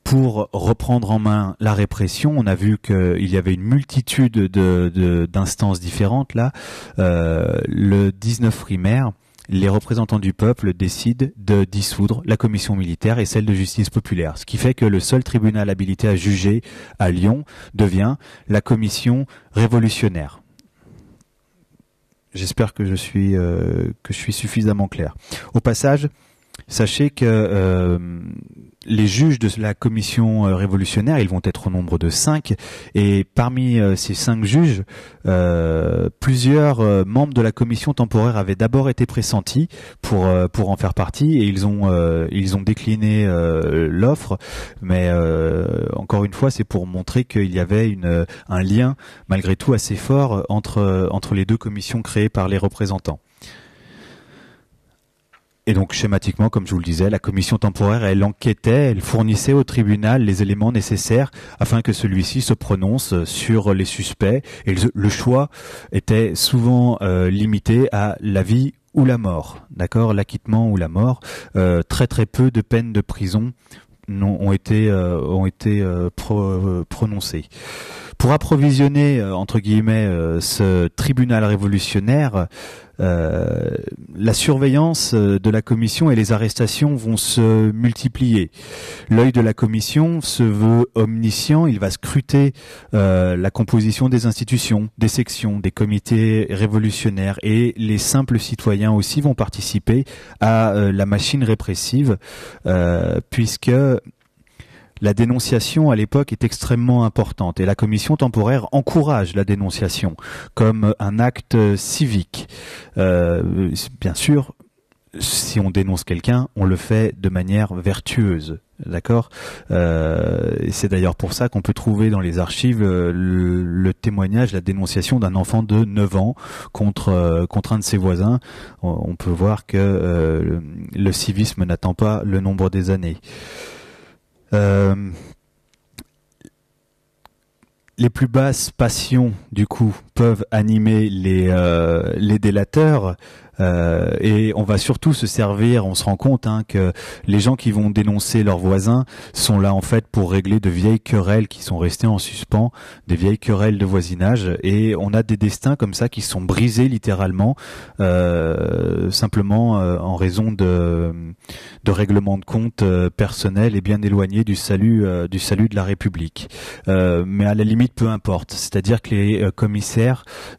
pour reprendre en main la répression. On a vu qu'il y avait une multitude d'instances différentes là. Euh, le 19 primaire, les représentants du peuple décident de dissoudre la commission militaire et celle de justice populaire, ce qui fait que le seul tribunal habilité à juger à Lyon devient la commission révolutionnaire. J'espère que je suis euh, que je suis suffisamment clair. Au passage, sachez que euh, les juges de la commission euh, révolutionnaire, ils vont être au nombre de cinq, et parmi euh, ces cinq juges, euh, plusieurs membres de la commission temporaire avaient d'abord été pressentis pour pour en faire partie, et ils ont ils ont décliné l'offre, mais encore une fois, c'est pour montrer qu'il y avait une un lien malgré tout assez fort entre entre les deux commissions créées par les représentants. Et donc schématiquement, comme je vous le disais, la commission temporaire, elle enquêtait, elle fournissait au tribunal les éléments nécessaires afin que celui-ci se prononce sur les suspects. Et le choix était souvent euh, limité à la vie ou la mort, d'accord, l'acquittement ou la mort. Euh, très très peu de peines de prison ont été, euh, ont été prononcées. Pour approvisionner entre guillemets ce tribunal révolutionnaire, euh, la surveillance euh, de la commission et les arrestations vont se multiplier. L'œil de la commission se veut omniscient, il va scruter euh, la composition des institutions, des sections, des comités révolutionnaires et les simples citoyens aussi vont participer à la machine répressive puisque la dénonciation à l'époque est extrêmement importante et la commission temporaire encourage la dénonciation comme un acte civique. Euh, bien sûr, si on dénonce quelqu'un, on le fait de manière vertueuse. D'accord euh, C'est d'ailleurs pour ça qu'on peut trouver dans les archives euh, le, témoignage, la dénonciation d'un enfant de 9 ans contre, un de ses voisins. On, peut voir que le civisme n'attend pas le nombre des années. Euh, les plus basses passions, du coup, peuvent animer les, euh, les délateurs. Euh, et on va surtout se servir, on se rend compte hein, que les gens qui vont dénoncer leurs voisins sont là en fait pour régler de vieilles querelles qui sont restées en suspens, des vieilles querelles de voisinage, et on a des destins comme ça qui sont brisés littéralement, euh, simplement en raison de, de règlements de compte personnels et bien éloignés du salut, du salut de la République. mais à la limite, peu importe, c'est-à-dire que les commissaires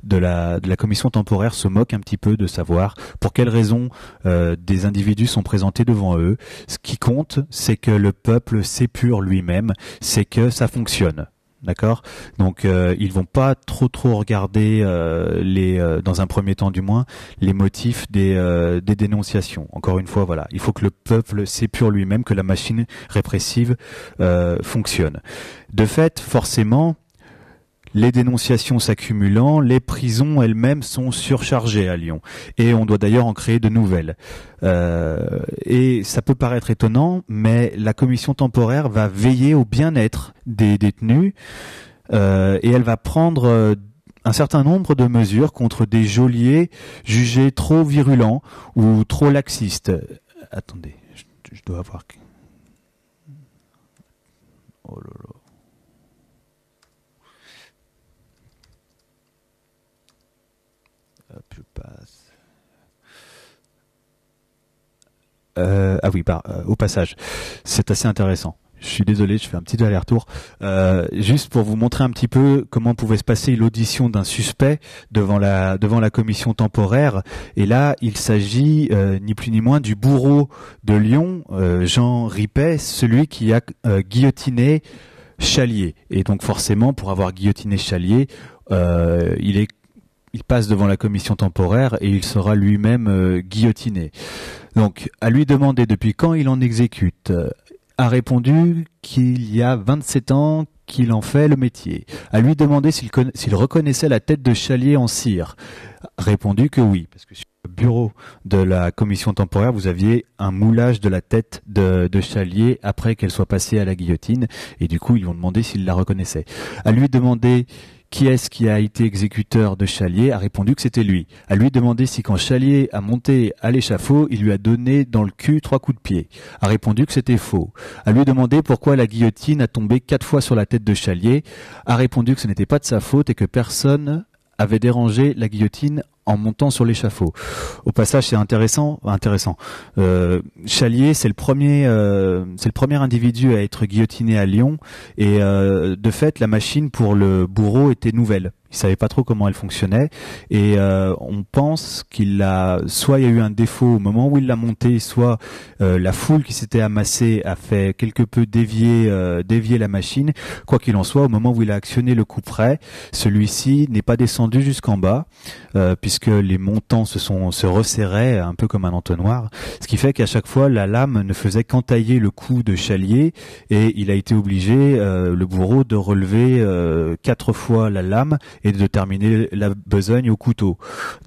de la, commission temporaire se moque un petit peu de savoir pour quelles raisons euh, des individus sont présentés devant eux. Ce qui compte, c'est que le peuple s'épure lui-même, c'est que ça fonctionne. D'accord. Donc euh, ils vont pas trop trop regarder euh, les dans un premier temps du moins les motifs des, dénonciations. Encore une fois, voilà, il faut que le peuple s'épure lui-même, que la machine répressive fonctionne. De fait, forcément, les dénonciations s'accumulant, les prisons elles-mêmes sont surchargées à Lyon. Et on doit d'ailleurs en créer de nouvelles. Euh, et ça peut paraître étonnant, mais la commission temporaire va veiller au bien-être des détenus euh, et elle va prendre euh, un certain nombre de mesures contre des geôliers jugés trop virulents ou trop laxistes. Attendez, je, dois avoir... Oh là là. Euh, ah oui, bah, euh, au passage, c'est assez intéressant. Je suis désolé, je fais un petit aller-retour. Euh, juste pour vous montrer un petit peu comment pouvait se passer l'audition d'un suspect devant la, devant la commission temporaire. Et là, il s'agit ni plus ni moins du bourreau de Lyon, Jean Ripet, celui qui a guillotiné Chalier. Et donc forcément, pour avoir guillotiné Chalier, il est il passe devant la commission temporaire et il sera lui-même euh, guillotiné. Donc, à lui demander depuis quand il en exécute, euh, a répondu qu'il y a 27 ans qu'il en fait le métier. À lui demander s'il reconnaissait la tête de Chalier en cire, répondu que oui, parce que sur le bureau de la commission temporaire, vous aviez un moulage de la tête de, Chalier après qu'elle soit passée à la guillotine, et du coup, ils vont demander s'il la reconnaissait. À lui demander qui est-ce qui a été exécuteur de Chalier a répondu que c'était lui. A lui demandé si quand Chalier a monté à l'échafaud, il lui a donné dans le cul trois coups de pied. A répondu que c'était faux. A lui demandé pourquoi la guillotine a tombé quatre fois sur la tête de Chalier, a répondu que ce n'était pas de sa faute et que personne avait dérangé la guillotine en montant sur l'échafaud. Au passage, c'est intéressant, intéressant. Euh, Chalier, c'est le premier, euh, c'est le premier individu à être guillotiné à Lyon, et euh, de fait, la machine pour le bourreau était nouvelle. Il savait pas trop comment elle fonctionnait et euh, on pense qu'il a soit il y a eu un défaut au moment où il l'a monté, soit euh, la foule qui s'était amassée a fait quelque peu dévier euh, dévier la machine. Quoi qu'il en soit, au moment où il a actionné le coup près, celui-ci n'est pas descendu jusqu'en bas puisque les montants se sont se resserraient un peu comme un entonnoir, ce qui fait qu'à chaque fois la lame ne faisait qu'entailler le coup de Chalier et il a été obligé le bourreau de relever quatre fois la lame de terminer la besogne au couteau.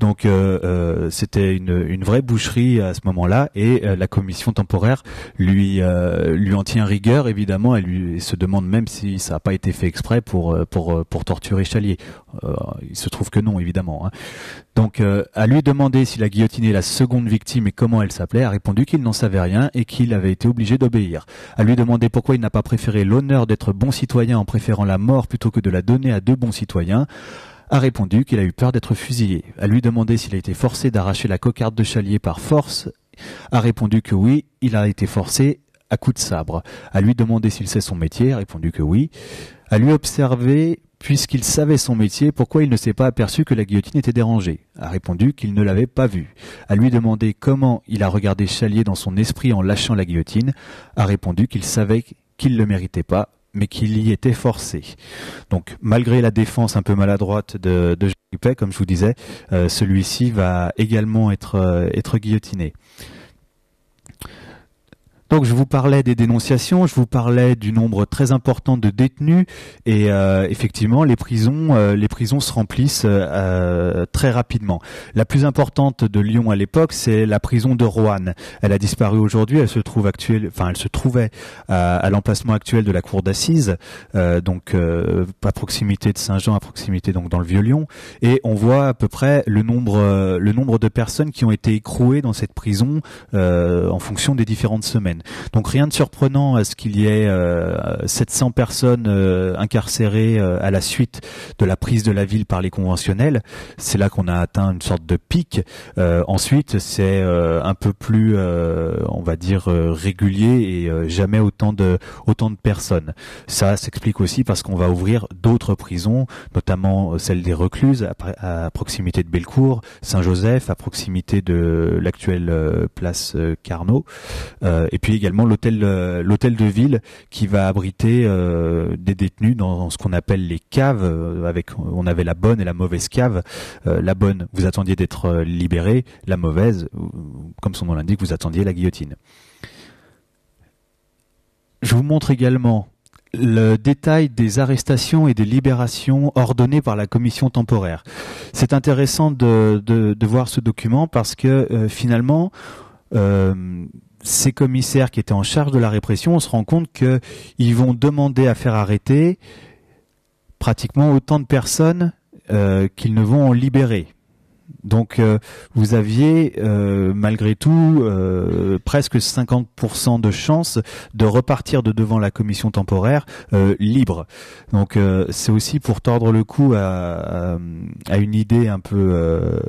Donc euh, euh, c'était une, vraie boucherie à ce moment-là et euh, la commission temporaire lui lui en tient rigueur évidemment et lui se demande même si ça n'a pas été fait exprès pour pour torturer Chalier. il se trouve que non évidemment. Hein. Donc, euh, à lui demander s'il a guillotiné la seconde victime et comment elle s'appelait, a répondu qu'il n'en savait rien et qu'il avait été obligé d'obéir. À lui demander pourquoi il n'a pas préféré l'honneur d'être bon citoyen en préférant la mort plutôt que de la donner à deux bons citoyens, a répondu qu'il a eu peur d'être fusillé. À lui demander s'il a été forcé d'arracher la cocarde de Chalier par force, a répondu que oui, il a été forcé à coup de sabre. À lui demander s'il sait son métier, a répondu que oui. À lui observer Puisqu'il savait son métier, pourquoi il ne s'est pas aperçu que la guillotine était dérangée a répondu qu'il ne l'avait pas vue. A lui demander comment il a regardé Chalier dans son esprit en lâchant la guillotine, a répondu qu'il savait qu'il ne le méritait pas, mais qu'il y était forcé. Donc, malgré la défense un peu maladroite de, de comme je vous disais, euh, celui-ci va également être euh, guillotiné. Donc je vous parlais des dénonciations, je vous parlais du nombre très important de détenus et euh, effectivement les prisons, euh, les prisons se remplissent euh, très rapidement. La plus importante de Lyon à l'époque, c'est la prison de Roanne. Elle a disparu aujourd'hui, elle se trouve actuelle, enfin elle se trouvait à, à l'emplacement actuel de la cour d'assises, donc à proximité de Saint-Jean, à proximité donc dans le vieux Lyon, et on voit à peu près le nombre, le nombre de personnes qui ont été écrouées dans cette prison en fonction des différentes semaines. Donc rien de surprenant à ce qu'il y ait 700 euh, personnes euh, incarcérées euh, à la suite de la prise de la ville par les conventionnels. C'est là qu'on a atteint une sorte de pic. ensuite, c'est un peu plus, on va dire, régulier et jamais autant de autant de personnes. Ça s'explique aussi parce qu'on va ouvrir d'autres prisons, notamment celle des recluses à, proximité de Bellecour, Saint-Joseph, à proximité de l'actuelle place Carnot, et puis également l'hôtel euh, l'hôtel de ville qui va abriter euh, des détenus dans ce qu'on appelle les caves. Euh, avec on avait la bonne et la mauvaise cave. la bonne, vous attendiez d'être libéré. La mauvaise, comme son nom l'indique, vous attendiez la guillotine. Je vous montre également le détail des arrestations et des libérations ordonnées par la commission temporaire. C'est intéressant de, voir ce document parce que finalement, ces commissaires qui étaient en charge de la répression, on se rend compte qu'ils vont demander à faire arrêter pratiquement autant de personnes euh, qu'ils ne vont en libérer. Donc euh, vous aviez euh, malgré tout euh, presque 50% de chances de repartir de devant la commission temporaire libre. Donc c'est aussi pour tordre le cou à, à une idée un peu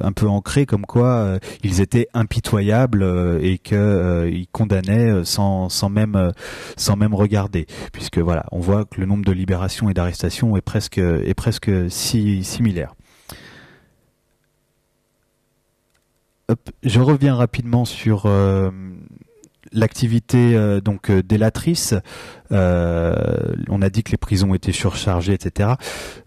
un peu ancrée comme quoi ils étaient impitoyables et que ils condamnaient sans, sans même sans même regarder puisque voilà on voit que le nombre de libérations et d'arrestations est presque est presque si, similaire. je reviens rapidement sur euh, l'activité euh, donc euh, délatrice. on a dit que les prisons étaient surchargées, etc.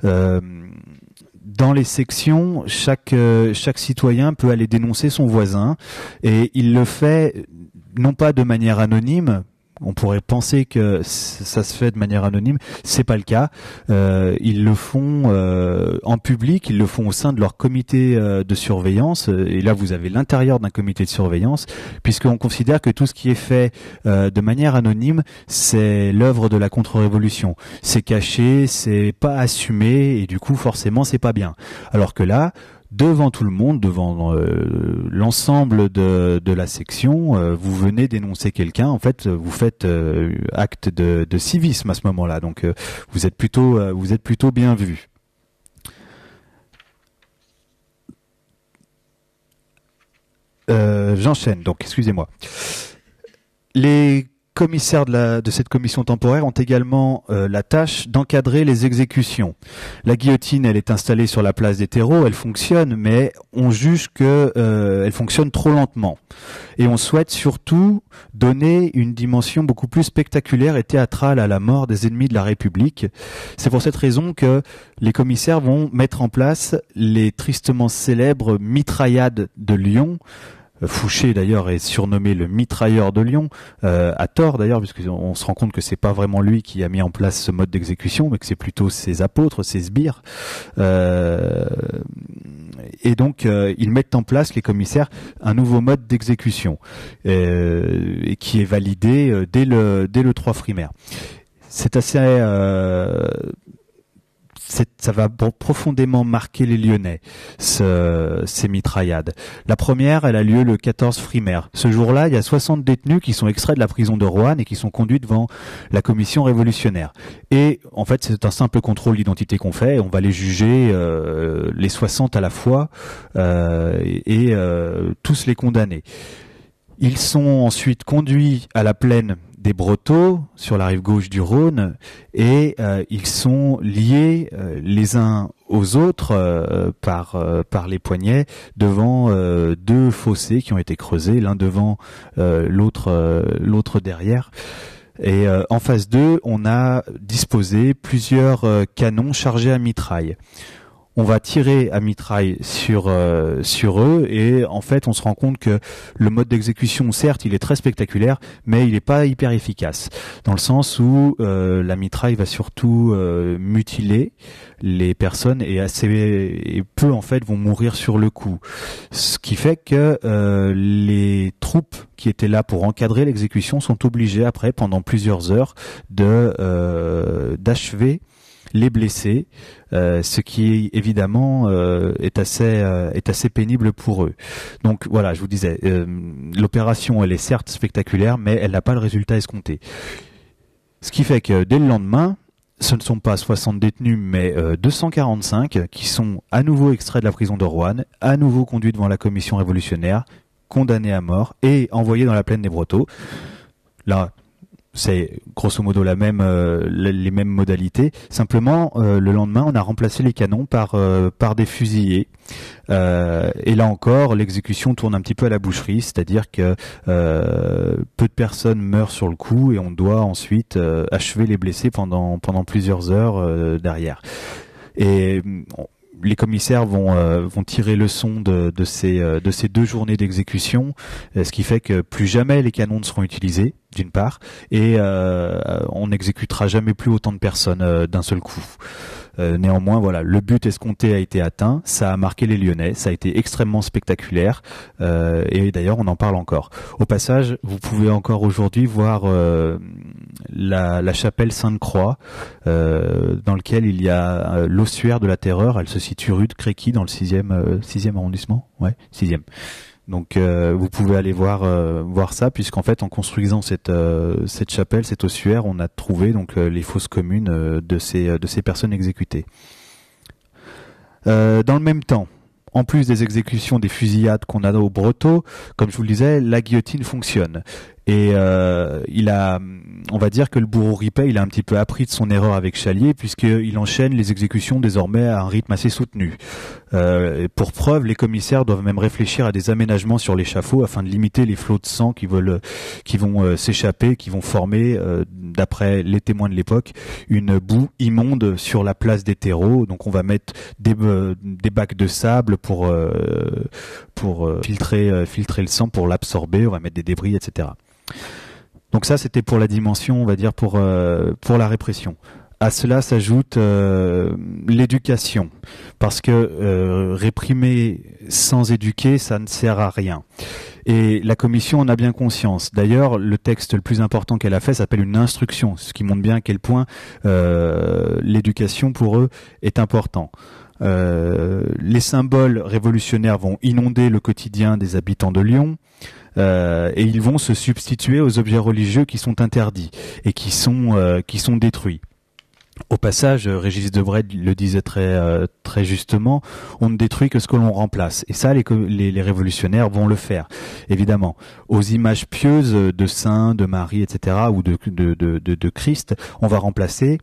dans les sections, chaque chaque citoyen peut aller dénoncer son voisin et il le fait non pas de manière anonyme, on pourrait penser que ça se fait de manière anonyme, c'est pas le cas. Euh, ils le font euh, en public, ils le font au sein de leur comité euh, de surveillance. Et là, vous avez l'intérieur d'un comité de surveillance, puisqu'on considère que tout ce qui est fait de manière anonyme, c'est l'œuvre de la contre-révolution. C'est caché, c'est pas assumé, et du coup, forcément, c'est pas bien. Alors que là, devant tout le monde, devant euh, l'ensemble de, la section, euh, vous venez dénoncer quelqu'un. En fait, vous faites euh, acte de, civisme à ce moment-là. Donc, vous êtes plutôt, vous êtes plutôt bien vu. J'enchaîne. Donc, excusez-moi. Les commissaires de, la, de, cette commission temporaire ont également euh, la tâche d'encadrer les exécutions. La guillotine, elle est installée sur la place des terreaux, elle fonctionne, mais on juge que euh, elle fonctionne trop lentement. Et on souhaite surtout donner une dimension beaucoup plus spectaculaire et théâtrale à la mort des ennemis de la République. C'est pour cette raison que les commissaires vont mettre en place les tristement célèbres mitraillades de Lyon Fouché d'ailleurs est surnommé le mitrailleur de Lyon, euh, à tort d'ailleurs, puisqu'on se rend compte que c'est pas vraiment lui qui a mis en place ce mode d'exécution, mais que c'est plutôt ses apôtres, ses sbires. Euh, et donc euh, ils mettent en place les commissaires un nouveau mode d'exécution et qui est validé dès le dès le 3 frimaire. C'est assez ça va profondément marquer les Lyonnais, ces mitraillades. La première, elle a lieu le 14 frimaire. Ce jour-là, il y a 60 détenus qui sont extraits de la prison de Roanne et qui sont conduits devant la commission révolutionnaire. Et en fait, c'est un simple contrôle d'identité qu'on fait. on va les juger euh, les 60 à la fois euh, et, euh, tous les condamner. Ils sont ensuite conduits à la plaine des Brotteaux sur la rive gauche du Rhône et euh, ils sont liés euh, les uns aux autres euh, par par les poignets devant deux fossés qui ont été creusés l'un devant l'autre l'autre derrière. Et en face d'eux, on a disposé plusieurs canons chargés à mitraille on va tirer à mitraille sur euh, sur eux et en fait on se rend compte que le mode d'exécution certes il est très spectaculaire mais il n'est pas hyper efficace dans le sens où euh, la mitraille va surtout euh, mutiler les personnes et assez peu en fait vont mourir sur le coup ce qui fait que les troupes qui étaient là pour encadrer l'exécution sont obligées après pendant plusieurs heures de d'achever les blessés, euh, ce qui évidemment euh, est assez euh, est assez pénible pour eux. Donc voilà, je vous disais, l'opération elle est certes spectaculaire, mais elle n'a pas le résultat escompté. Ce qui fait que dès le lendemain, ce ne sont pas 60 détenus, mais 245 qui sont à nouveau extraits de la prison de Rouen, à nouveau conduits devant la commission révolutionnaire, condamnés à mort et envoyés dans la plaine des Brotteaux. Là, c'est grosso modo la même, euh, les mêmes modalités. Simplement, euh, le lendemain, on a remplacé les canons par, euh, par des fusillés. et là encore, l'exécution tourne un petit peu à la boucherie, c'est-à-dire que peu de personnes meurent sur le coup et on doit ensuite achever les blessés pendant, pendant plusieurs heures derrière. Et les commissaires vont, euh, vont tirer leçon de, de, ces, euh, de ces deux journées d'exécution, euh, ce qui fait que plus jamais les canons ne seront utilisés, d'une part, et on n'exécutera jamais plus autant de personnes d'un seul coup. Euh, néanmoins, voilà, le but escompté a été atteint, ça a marqué les Lyonnais, ça a été extrêmement spectaculaire, euh, et d'ailleurs on en parle encore. Au passage, vous pouvez encore aujourd'hui voir euh, la, chapelle Sainte-Croix, dans laquelle il y a l'ossuaire de la terreur, elle se situe rue de Créqui, dans le 6e, arrondissement, ouais, 6 donc euh, vous pouvez aller voir euh, voir ça puisqu'en fait en construisant cette euh, cette chapelle, cet ossuaire, on a trouvé donc les fosses communes de ces de ces personnes exécutées. dans le même temps, en plus des exécutions des fusillades qu'on a au Breteau, comme je vous le disais, la guillotine fonctionne. Et euh, il a, on va dire que le bourreau Ripet, il a un petit peu appris de son erreur avec Chalier, puisqu'il enchaîne les exécutions désormais à un rythme assez soutenu. Euh, pour preuve, les commissaires doivent même réfléchir à des aménagements sur l'échafaud afin de limiter les flots de sang qui, veulent, qui vont euh, s'échapper, qui vont former, d'après les témoins de l'époque, une boue immonde sur la place des terreaux. Donc on va mettre des, bacs de sable pour, filtrer le sang, pour l'absorber, on va mettre des débris, etc. Donc ça, c'était pour la dimension, on va dire, pour, euh, pour la répression. À cela s'ajoute euh, l'éducation, parce que euh, réprimer sans éduquer, ça ne sert à rien. Et la commission en a bien conscience. D'ailleurs, le texte le plus important qu'elle a fait s'appelle une instruction, ce qui montre bien à quel point l'éducation pour eux est importante. Euh, les symboles révolutionnaires vont inonder le quotidien des habitants de Lyon. Euh, et ils vont se substituer aux objets religieux qui sont interdits et qui sont euh, qui sont détruits. Au passage, Régis Debray le disait très très justement, on ne détruit que ce que l'on remplace. Et ça, les, révolutionnaires vont le faire, évidemment. Aux images pieuses de saints, de Marie, etc., ou de, de Christ, on va remplacer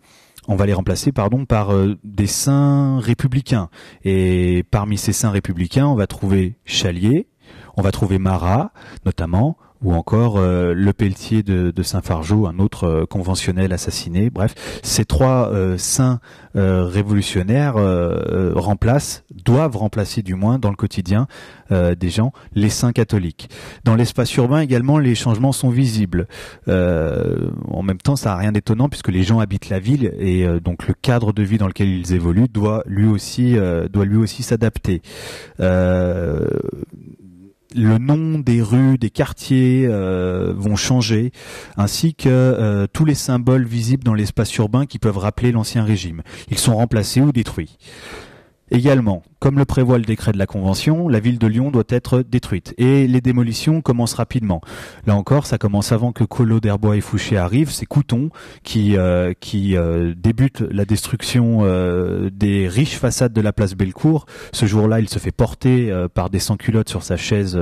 on va les remplacer pardon par euh, des saints républicains. Et parmi ces saints républicains, on va trouver Chalier, on va trouver Marat notamment, ou encore euh, le Pelletier de, Saint-Fargeau, un autre euh, conventionnel assassiné. Bref, ces trois euh, saints révolutionnaires remplacent, doivent remplacer du moins dans le quotidien des gens, les saints catholiques. Dans l'espace urbain également, les changements sont visibles. en même temps, ça n'a rien d'étonnant puisque les gens habitent la ville et donc le cadre de vie dans lequel ils évoluent doit lui aussi, doit lui aussi s'adapter le nom des rues, des quartiers euh, vont changer, ainsi que euh, tous les symboles visibles dans l'espace urbain qui peuvent rappeler l'ancien régime. Ils sont remplacés ou détruits. Également, comme le prévoit le décret de la Convention, la ville de Lyon doit être détruite et les démolitions commencent rapidement. Là encore, ça commence avant que Collot d'Herbois et Fouché arrivent. C'est Couton qui, euh, qui euh, débute la destruction euh, des riches façades de la place Bellecour. Ce jour-là, il se fait porter par des sans-culottes sur sa chaise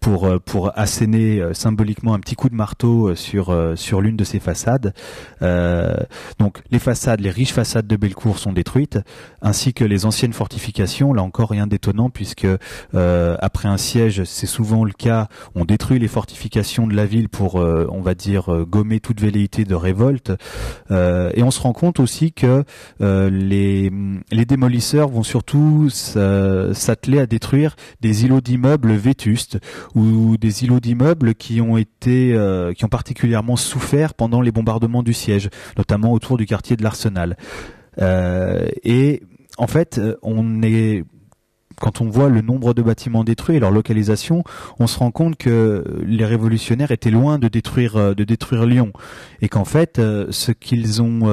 pour, pour asséner symboliquement un petit coup de marteau sur, sur l'une de ses façades. donc les façades, les riches façades de Bellecour sont détruites, ainsi que les les anciennes fortifications, là encore rien d'étonnant puisque euh, après un siège, c'est souvent le cas, on détruit les fortifications de la ville pour, euh, on va dire, euh, gommer toute velléité de révolte. et on se rend compte aussi que les, les démolisseurs vont surtout s'atteler à détruire des îlots d'immeubles vétustes ou des îlots d'immeubles qui ont été, qui ont particulièrement souffert pendant les bombardements du siège, notamment autour du quartier de l'Arsenal. et en fait, euh, on est quand on voit le nombre de bâtiments détruits et leur localisation, on se rend compte que les révolutionnaires étaient loin de détruire euh, de détruire Lyon et qu'en fait euh, ce qu'ils ont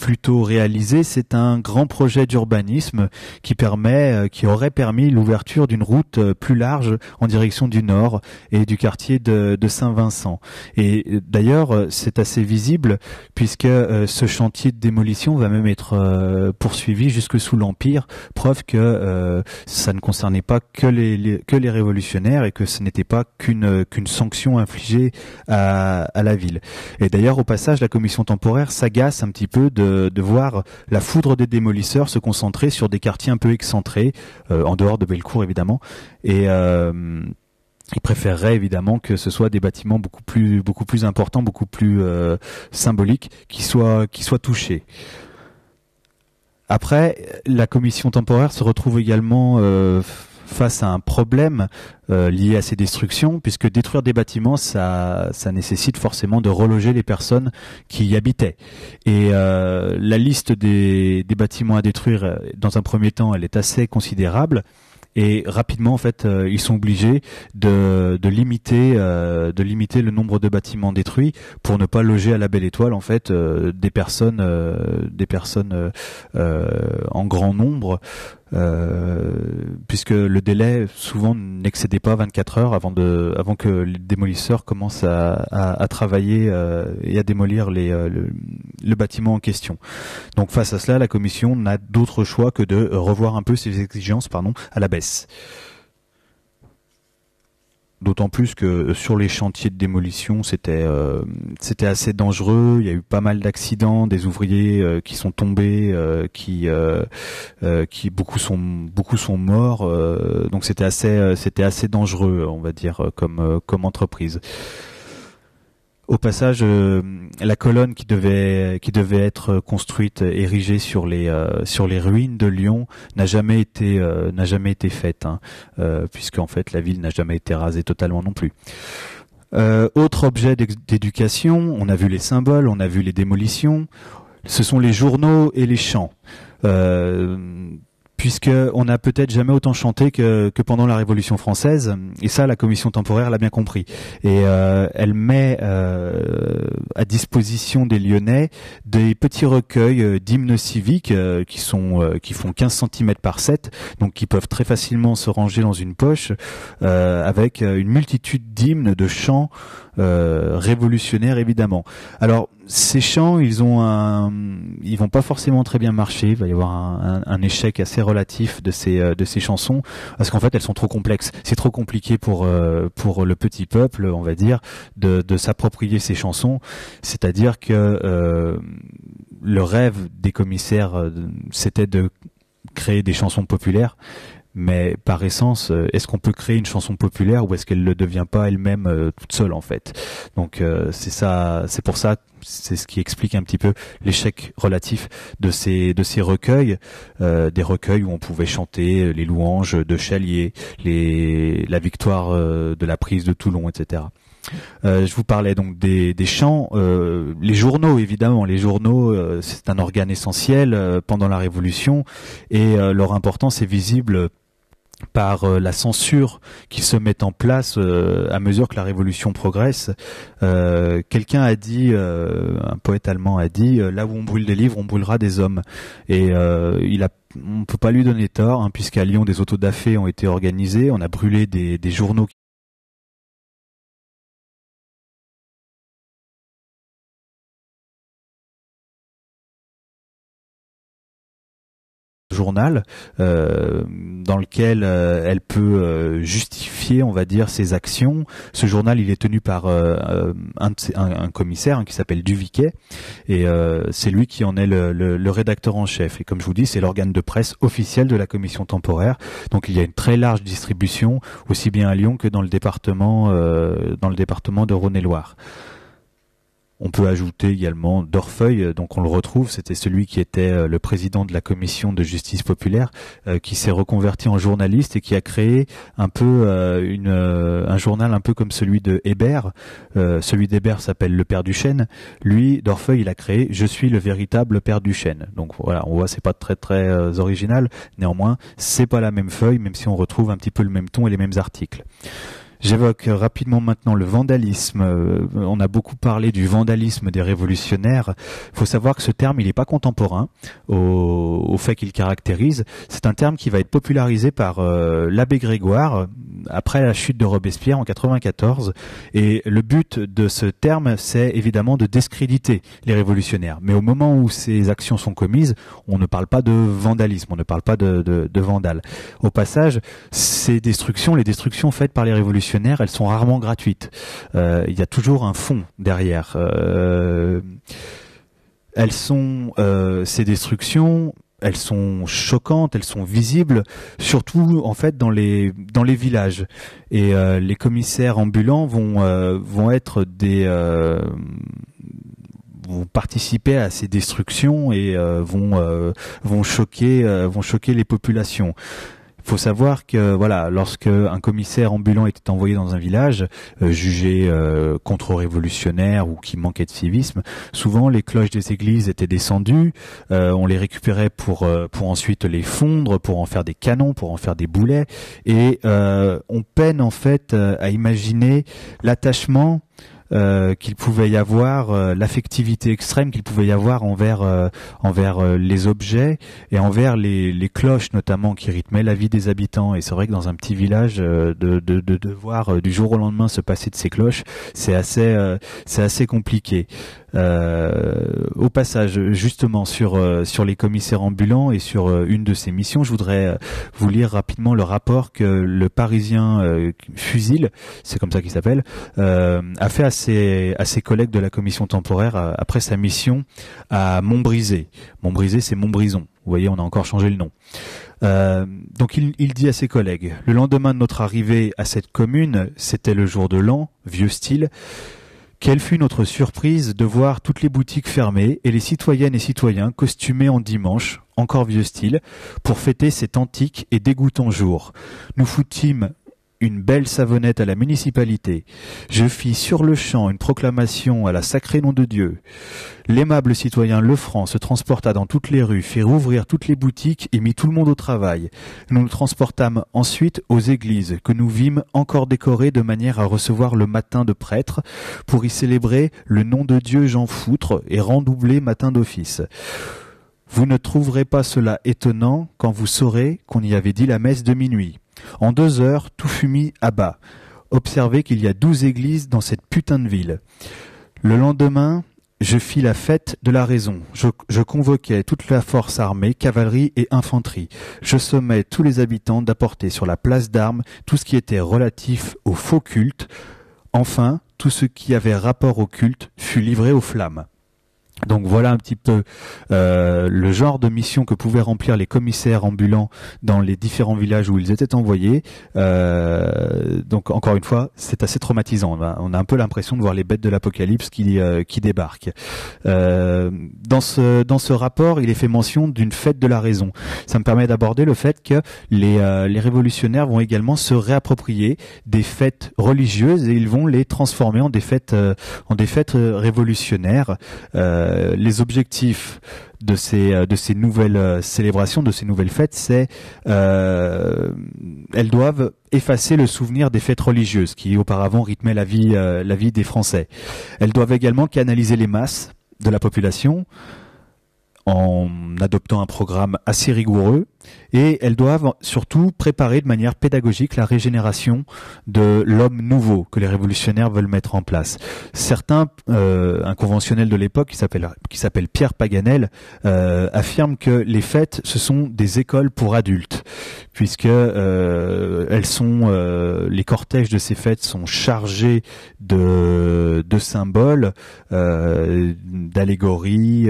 plutôt réalisé, c'est un grand projet d'urbanisme qui permet, euh, qui aurait permis l'ouverture d'une route euh, plus large en direction du nord et du quartier de, de Saint-Vincent. Et euh, d'ailleurs, c'est assez visible puisque ce chantier de démolition va même être poursuivi jusque sous l'Empire, preuve que ça ne concernait pas que les, les, que les révolutionnaires et que ce n'était pas qu'une qu'une sanction infligée à, à la ville. Et d'ailleurs, au passage, la commission temporaire s'agace un petit peu de, voir la foudre des démolisseurs se concentrer sur des quartiers un peu excentrés, euh, en dehors de Bellecour évidemment. Et euh, ils préféreraient évidemment que ce soit des bâtiments beaucoup plus, beaucoup plus importants, beaucoup plus euh, symboliques, qui soient, qui soient touchés. Après, la commission temporaire se retrouve également face à un problème euh, lié à ces destructions, puisque détruire des bâtiments, ça, ça nécessite forcément de reloger les personnes qui y habitaient. Et euh, la liste des, des bâtiments à détruire, euh, dans un premier temps, elle est assez considérable et rapidement en fait ils sont obligés de, de limiter de limiter le nombre de bâtiments détruits pour ne pas loger à la belle étoile en fait des personnes des personnes en grand nombre euh, puisque le délai souvent n'excédait pas 24 heures avant, de, avant que les démolisseurs commencent à, travailler euh, et à démolir les, euh, le, le, bâtiment en question. Donc face à cela, la commission n'a d'autre choix que de revoir un peu ses exigences pardon, à la baisse. D'autant plus que euh, sur les chantiers de démolition, c'était euh, c'était assez dangereux. Il y a eu pas mal d'accidents, des ouvriers euh, qui sont tombés, qui qui beaucoup sont beaucoup sont morts. donc c'était assez c'était assez dangereux, on va dire, comme comme entreprise. Au passage, euh, la colonne qui devait qui devait être construite, érigée sur les euh, sur les ruines de Lyon, n'a jamais été euh, n'a jamais été faite, hein, puisque en fait la ville n'a jamais été rasée totalement non plus. autre objet d'éducation, on a vu les symboles, on a vu les démolitions. Ce sont les journaux et les chants. Euh, puisque on n'a peut-être jamais autant chanté que, pendant la Révolution française, et ça la commission temporaire l'a bien compris. Et euh, elle met euh, à disposition des Lyonnais des petits recueils euh, d'hymnes civiques qui sont qui font 15 cm par 7, donc qui peuvent très facilement se ranger dans une poche, avec une multitude d'hymnes, de chants. Euh, révolutionnaire évidemment. Alors ces chants, ils ont un, ils vont pas forcément très bien marcher. Il va y avoir un, échec assez relatif de ces euh, de ces chansons parce qu'en fait elles sont trop complexes. C'est trop compliqué pour euh, pour le petit peuple, on va dire, de, s'approprier ces chansons. C'est-à-dire que le rêve des commissaires, c'était de créer des chansons populaires mais par essence, euh, est-ce qu'on peut créer une chanson populaire ou est-ce qu'elle ne devient pas elle-même euh, toute seule en fait Donc euh, c'est ça, c'est pour ça, c'est ce qui explique un petit peu l'échec relatif de ces de ces recueils, des recueils où on pouvait chanter les louanges de Chalier, les la victoire de la prise de Toulon, etc. je vous parlais donc des, des chants, les journaux évidemment, les journaux c'est un organe essentiel pendant la Révolution et leur importance est visible par euh, la censure qui se met en place euh, à mesure que la révolution progresse. Euh, quelqu'un a dit, un poète allemand a dit, là où on brûle des livres, on brûlera des hommes. Et il a peut pas lui donner tort, hein, puisqu'à Lyon, des autos autodafés ont été organisés. On a brûlé des journaux journal euh, dans lequel euh, elle peut euh, justifier, on va dire, ses actions. Ce journal, il est tenu par un, commissaire hein, qui s'appelle Duviquet et c'est lui qui en est le, rédacteur en chef. Et comme je vous dis, c'est l'organe de presse officiel de la commission temporaire. Donc il y a une très large distribution, aussi bien à Lyon que dans le département, dans le département de Rhône-et-Loire. On peut ajouter également Dorfeuille, euh, donc on le retrouve, c'était celui qui était euh, le président de la commission de justice populaire, euh, qui s'est reconverti en journaliste et qui a créé un peu une, un journal un peu comme celui de Hébert. celui d'Hébert s'appelle Le Père du Chêne. Lui, Dorfeuille, il a créé Je suis le véritable Père du Chêne. Donc voilà, on voit c'est pas très très original. Néanmoins, c'est pas la même feuille, même si on retrouve un petit peu le même ton et les mêmes articles. J'évoque rapidement maintenant le vandalisme. Euh, on a beaucoup parlé du vandalisme des révolutionnaires. Il faut savoir que ce terme, il n'est pas contemporain au, fait qu'il caractérise. C'est un terme qui va être popularisé par euh, l'abbé Grégoire euh, après la chute de Robespierre en 94. Et le but de ce terme, c'est évidemment de discréditer les révolutionnaires. Mais au moment où ces actions sont commises, on ne parle pas de vandalisme, on ne parle pas de, de, de Au passage, ces destructions, les destructions faites par les révolutionnaires, elles sont rarement gratuites. Euh, il y a toujours un fond derrière. Euh, elles sont euh, ces destructions, elles sont choquantes, elles sont visibles, surtout en fait dans les dans les villages. Et les commissaires ambulants vont vont être des participer à ces destructions et vont vont choquer vont choquer les populations faut savoir que voilà, lorsque un commissaire ambulant était envoyé dans un village euh, jugé euh, contre-révolutionnaire ou qui manquait de civisme, souvent les cloches des églises étaient descendues, euh, on les récupérait pour pour ensuite les fondre, pour en faire des canons, pour en faire des boulets, et on peine en fait à imaginer l'attachement euh, qu'il pouvait y avoir, euh, l'affectivité extrême qu'il pouvait y avoir envers euh, envers les objets et envers les, cloches notamment qui rythmaient la vie des habitants. Et c'est vrai que dans un petit village de, de, de, voir du jour au lendemain se passer de ces cloches, c'est assez c'est assez compliqué. Euh, au passage, justement sur euh, sur les commissaires ambulants et sur euh, une de ces missions, je voudrais vous lire rapidement le rapport que le Parisien Fusil, c'est comme ça qu'il s'appelle, a fait à ses à ses collègues de la commission temporaire après sa mission à Montbrisé. Montbrisé, c'est Montbrison. Vous voyez, on a encore changé le nom. donc il, il, dit à ses collègues, le lendemain de notre arrivée à cette commune, c'était le jour de l'an, vieux style, quelle fut notre surprise de voir toutes les boutiques fermées et les citoyennes et citoyens costumés en dimanche, encore vieux style, pour fêter cet antique et dégoûtant jour. Nous foutîmes une belle savonnette à la municipalité. Je fis sur-le-champ une proclamation à la sacrée nom de Dieu. L'aimable citoyen Lefranc se transporta dans toutes les rues, fit rouvrir toutes les boutiques et mit tout le monde au travail. Nous nous transportâmes ensuite aux églises, que nous vîmes encore décorées de manière à recevoir le matin de prêtre, pour y célébrer le nom de Dieu Jean Foutre et rendoubler matin d'office. Vous ne trouverez pas cela étonnant quand vous saurez qu'on y avait dit la messe de minuit. En deux heures, tout fut mis à bas. Observez qu'il y a douze églises dans cette putain de ville. Le lendemain, je fis la fête de la raison. Je, je, convoquai toute la force armée, cavalerie et infanterie. Je sommai tous les habitants d'apporter sur la place d'armes tout ce qui était relatif au faux culte. Enfin, tout ce qui avait rapport au culte fut livré aux flammes. Donc voilà un petit peu euh, le genre de mission que pouvaient remplir les commissaires ambulants dans les différents villages où ils étaient envoyés. Euh, donc encore une fois, c'est assez traumatisant. On a un peu l'impression de voir les bêtes de l'apocalypse qui, euh, qui débarquent. dans, ce, dans ce rapport, il est fait mention d'une fête de la raison. Ça me permet d'aborder le fait que les, les révolutionnaires vont également se réapproprier des fêtes religieuses et ils vont les transformer en des fêtes, en des fêtes révolutionnaires. Euh, les objectifs de ces euh, de ces nouvelles euh, célébrations, de ces nouvelles fêtes, c'est qu'elles elles doivent effacer le souvenir des fêtes religieuses qui auparavant rythmaient la vie la vie des Français. Elles doivent également canaliser les masses de la population en adoptant un programme assez rigoureux et elles doivent surtout préparer de manière pédagogique la régénération de l'homme nouveau que les révolutionnaires veulent mettre en place. Certains, un euh, conventionnel de l'époque qui s'appelle Pierre Paganel euh, affirme que les fêtes ce sont des écoles pour adultes puisque euh, elles sont euh, les cortèges de ces fêtes sont chargés de de symboles, d'allégories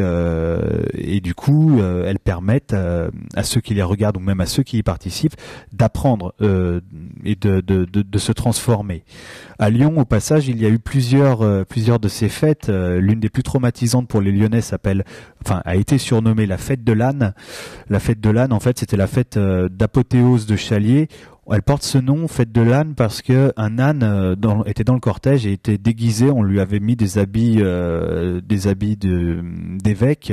et du coup elles permettent à ceux qui les regarde ou même à ceux qui y participent, d'apprendre euh, et de, se transformer. À Lyon, au passage, il y a eu plusieurs, euh, plusieurs de ces fêtes. Euh, l'une des plus traumatisantes pour les Lyonnais s'appelle, enfin, a été surnommée la fête de l'âne. La fête de l'âne, en fait, c'était la fête d'apothéose de Chalier elle porte ce nom, fête de l'âne, parce que un âne euh, était dans le cortège et était déguisé. On lui avait mis des habits, euh, des habits d'évêque,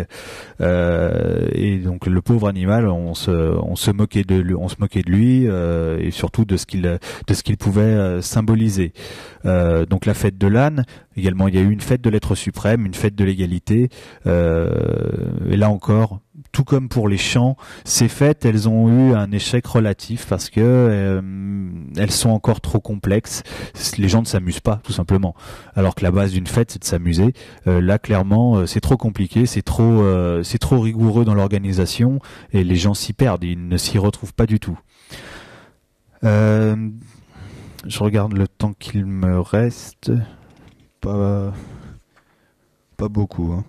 euh, et donc le pauvre animal, on se, moquait de lui, on se moquait de lui, et surtout de ce qu'il, de ce qu'il pouvait symboliser. donc la fête de l'âne. Également, il y a eu une fête de l'être suprême, une fête de l'égalité. et là encore, tout comme pour les chants, ces fêtes, elles ont eu un échec relatif parce que euh, elles sont encore trop complexes. Les gens ne s'amusent pas, tout simplement. Alors que la base d'une fête, c'est de s'amuser. Euh, là, clairement, euh, c'est trop compliqué, c'est trop, rigoureux dans l'organisation et les gens s'y perdent. Ils ne s'y retrouvent pas du tout. je regarde le temps qu'il me reste. Pas, beaucoup. Hein.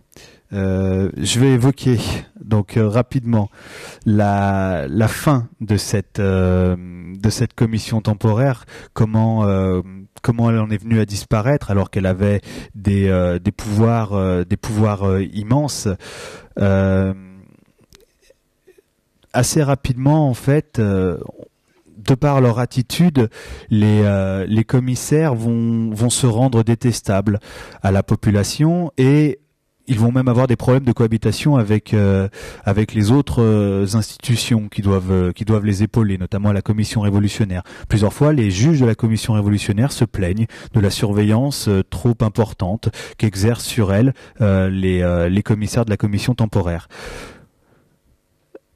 Euh, je vais évoquer donc euh, rapidement la, fin de cette euh, de cette commission temporaire. Comment comment elle en est venue à disparaître alors qu'elle avait des pouvoirs des pouvoirs immenses. assez rapidement en fait de par leur attitude, les, les commissaires vont, vont se rendre détestables à la population et ils vont même avoir des problèmes de cohabitation avec euh, avec les autres euh, institutions qui doivent euh, qui doivent les épauler, notamment la commission révolutionnaire. Plusieurs fois, les juges de la commission révolutionnaire se plaignent de la surveillance trop importante qu'exercent sur elle les les commissaires de la commission temporaire.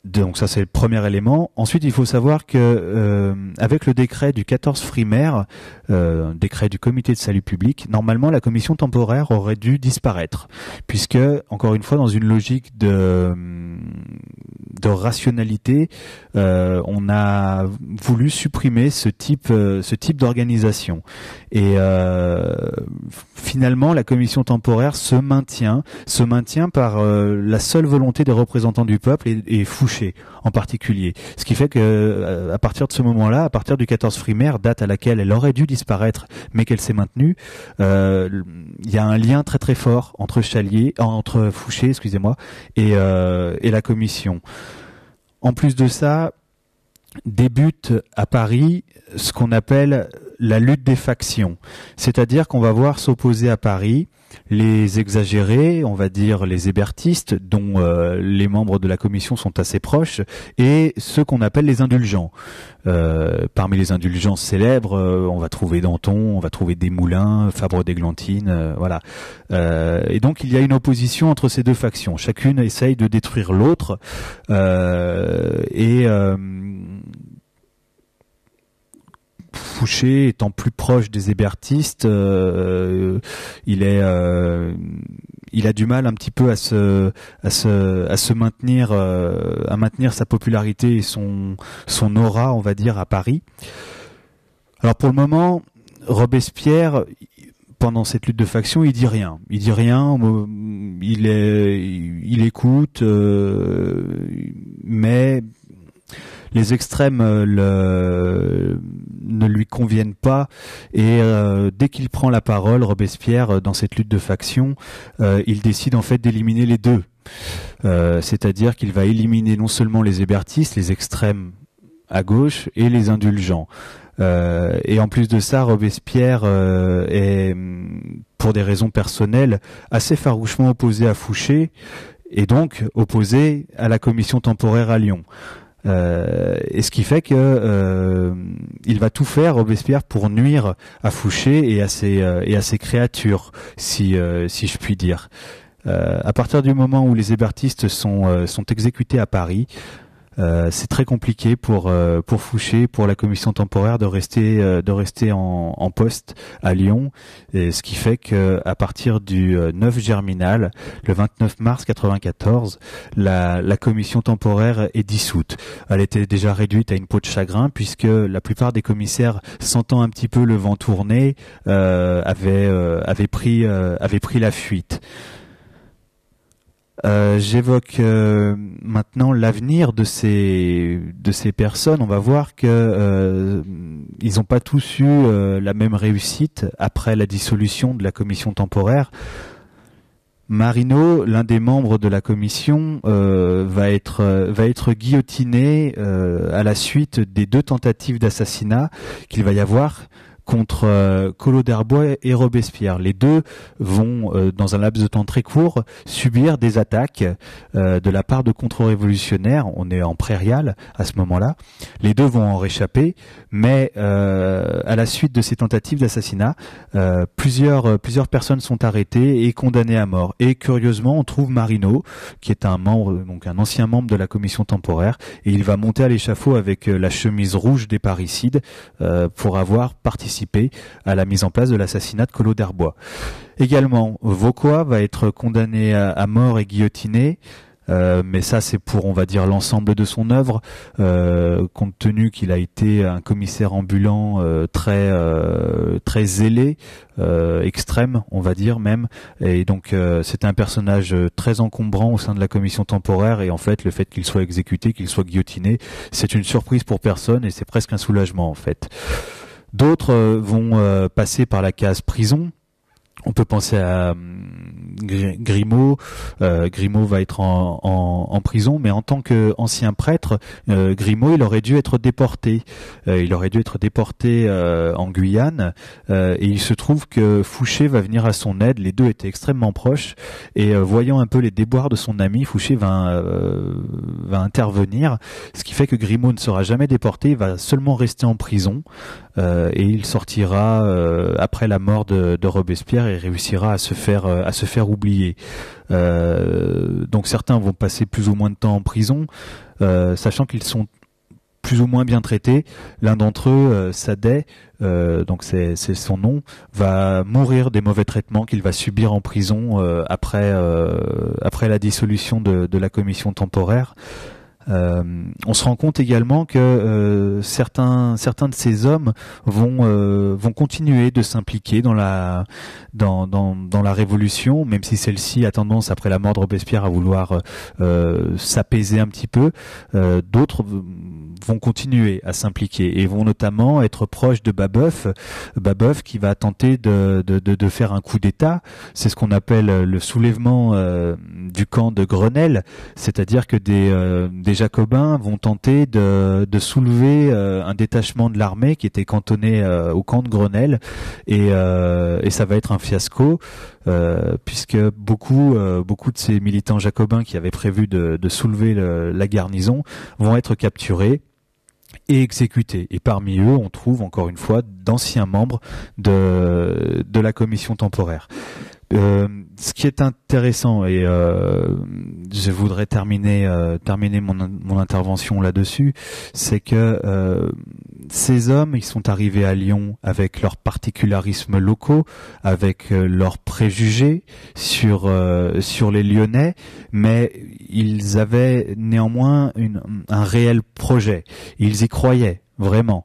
Donc ça c'est le premier élément. Ensuite il faut savoir que euh, avec le décret du 14 frimaire, euh, décret du comité de salut public, normalement la commission temporaire aurait dû disparaître, puisque encore une fois dans une logique de hum, rationalité, euh, on a voulu supprimer ce type ce type d'organisation. Et finalement la commission temporaire se maintient, se maintient par la seule volonté des représentants du peuple et Fouché en particulier. Ce qui fait que euh, à partir de ce moment-là, à partir du 14 primaire, date à laquelle elle aurait dû disparaître, mais qu'elle s'est maintenue, euh, il y a un lien très très fort entre Chalier, entre Fouché, excusez-moi, euh, et la commission. En plus de ça, débute à Paris ce qu'on appelle la lutte des factions, c'est-à-dire qu'on va voir s'opposer à Paris les exagérés, on va dire les hébertistes, dont euh, les membres de la commission sont assez proches, et ceux qu'on appelle les indulgents. Euh, parmi les indulgents célèbres, euh, on va trouver Danton, on va trouver Desmoulins, Fabre d'Églantine, voilà. et donc il y a une opposition entre ces deux factions. Chacune essaye de détruire l'autre, et Fouché étant plus proche des hébertistes, euh, euh, il est, euh, il a du mal un petit peu à à se, maintenir, à maintenir sa popularité et son, son aura, on va dire, à Paris. Alors pour le moment, Robespierre, pendant cette lutte de faction, il dit rien. Il dit rien. Il il écoute, mais les extrêmes euh, ne lui conviennent pas. Et euh, dès qu'il prend la parole, Robespierre, euh, dans cette lutte de factions, il décide en fait d'éliminer les deux. C'est-à-dire qu'il va éliminer non seulement les hébertistes, les extrêmes à gauche, et les indulgents. et en plus de ça, Robespierre est, pour des raisons personnelles, assez farouchement opposé à Fouché et donc opposé à la commission temporaire à Lyon. Euh, et ce qui fait que euh, il va tout faire Robespierre pour nuire à Fouché et à ses euh, et à ses créatures, si si je puis dire. à partir du moment où les hébertistes sont, sont exécutés à Paris, euh, c'est très compliqué pour euh, pour Fouché, pour la commission temporaire de rester euh, de rester en, poste à Lyon, ce qui fait que à partir du 9 germinal, le 29 mars 94, la, la commission temporaire est dissoute. Elle était déjà réduite à une peau de chagrin puisque la plupart des commissaires sentant un petit peu le vent tourner pris avaient pris la fuite. Euh, j'évoque euh, maintenant l'avenir de ces de ces personnes. On va voir que euh, ils n'ont pas tous eu la même réussite après la dissolution de la commission temporaire. Marino, l'un des membres de la commission, va être va être guillotiné à la suite des deux tentatives d'assassinat qu'il va y avoir contre euh, Colo d'Herbois et Robespierre. Les deux vont, euh, dans un laps de temps très court, subir des attaques euh, de la part de contre-révolutionnaires. On est en prairial à ce moment-là. Les deux vont en réchapper, mais à la suite de ces tentatives d'assassinat, plusieurs, plusieurs personnes sont arrêtées et condamnées à mort. Et curieusement, on trouve Marino, qui est un membre, donc un ancien membre de la commission temporaire, et il va monter à l'échafaud avec la chemise rouge des parricides pour avoir participé à la mise en place de l'assassinat de Collot d'Herbois. Également, Vauquois va être condamné à mort et guillotiné. Euh, mais ça c'est pour on va dire l'ensemble de son œuvre euh, compte tenu qu'il a été un commissaire ambulant euh, très très zélé extrême on va dire même et donc c'est un personnage très encombrant au sein de la commission temporaire et en fait le fait qu'il soit exécuté qu'il soit guillotiné c'est une surprise pour personne et c'est presque un soulagement en fait D'autres euh, vont euh, passer par la case prison. On peut penser à hum, Grimaud. Euh, Grimaud va être en, prison, mais en tant qu'ancien prêtre, Grimaud, il aurait dû être déporté. il aurait dû être déporté en Guyane. et il se trouve que Fouché va venir à son aide. Les deux étaient extrêmement proches. Et voyant un peu les déboires de son ami, Fouché va, va intervenir. Ce qui fait que Grimaud ne sera jamais déporté. Il va seulement rester en prison. Euh, et il sortira euh, après la mort de, Robespierre et réussira à se faire euh, à se faire oublier. donc certains vont passer plus ou moins de temps en prison, sachant qu'ils sont plus ou moins bien traités. L'un d'entre eux, Sade, donc c'est son nom, va mourir des mauvais traitements qu'il va subir en prison après, après la dissolution de la commission temporaire. Euh, on se rend compte également que euh, certains, certains de ces hommes vont, euh, vont continuer de s'impliquer dans la, dans, dans la révolution, même si celle-ci a tendance, après la mort de Robespierre, à vouloir s'apaiser un petit peu. D'autres vont continuer à s'impliquer et vont notamment être proches de Babeuf, Babeuf qui va tenter de, de, de, faire un coup d'État. C'est ce qu'on appelle euh, le soulèvement euh, du camp de Grenelle, c'est-à-dire que des, euh, Jacobins vont tenter de, de soulever un détachement de l'armée qui était cantonné au camp de Grenelle et, et ça va être un fiasco puisque beaucoup, beaucoup de ces militants jacobins qui avaient prévu de, de soulever la garnison vont être capturés et exécutés. Et parmi eux, on trouve encore une fois d'anciens membres de, de la commission temporaire. Euh, ce qui est intéressant et euh, je voudrais terminer euh, mon, intervention là-dessus, c'est que ces hommes, ils sont arrivés à Lyon avec leurs particularismes locaux, avec leurs préjugés sur sur les Lyonnais, mais ils avaient néanmoins un réel projet. Ils y croyaient vraiment.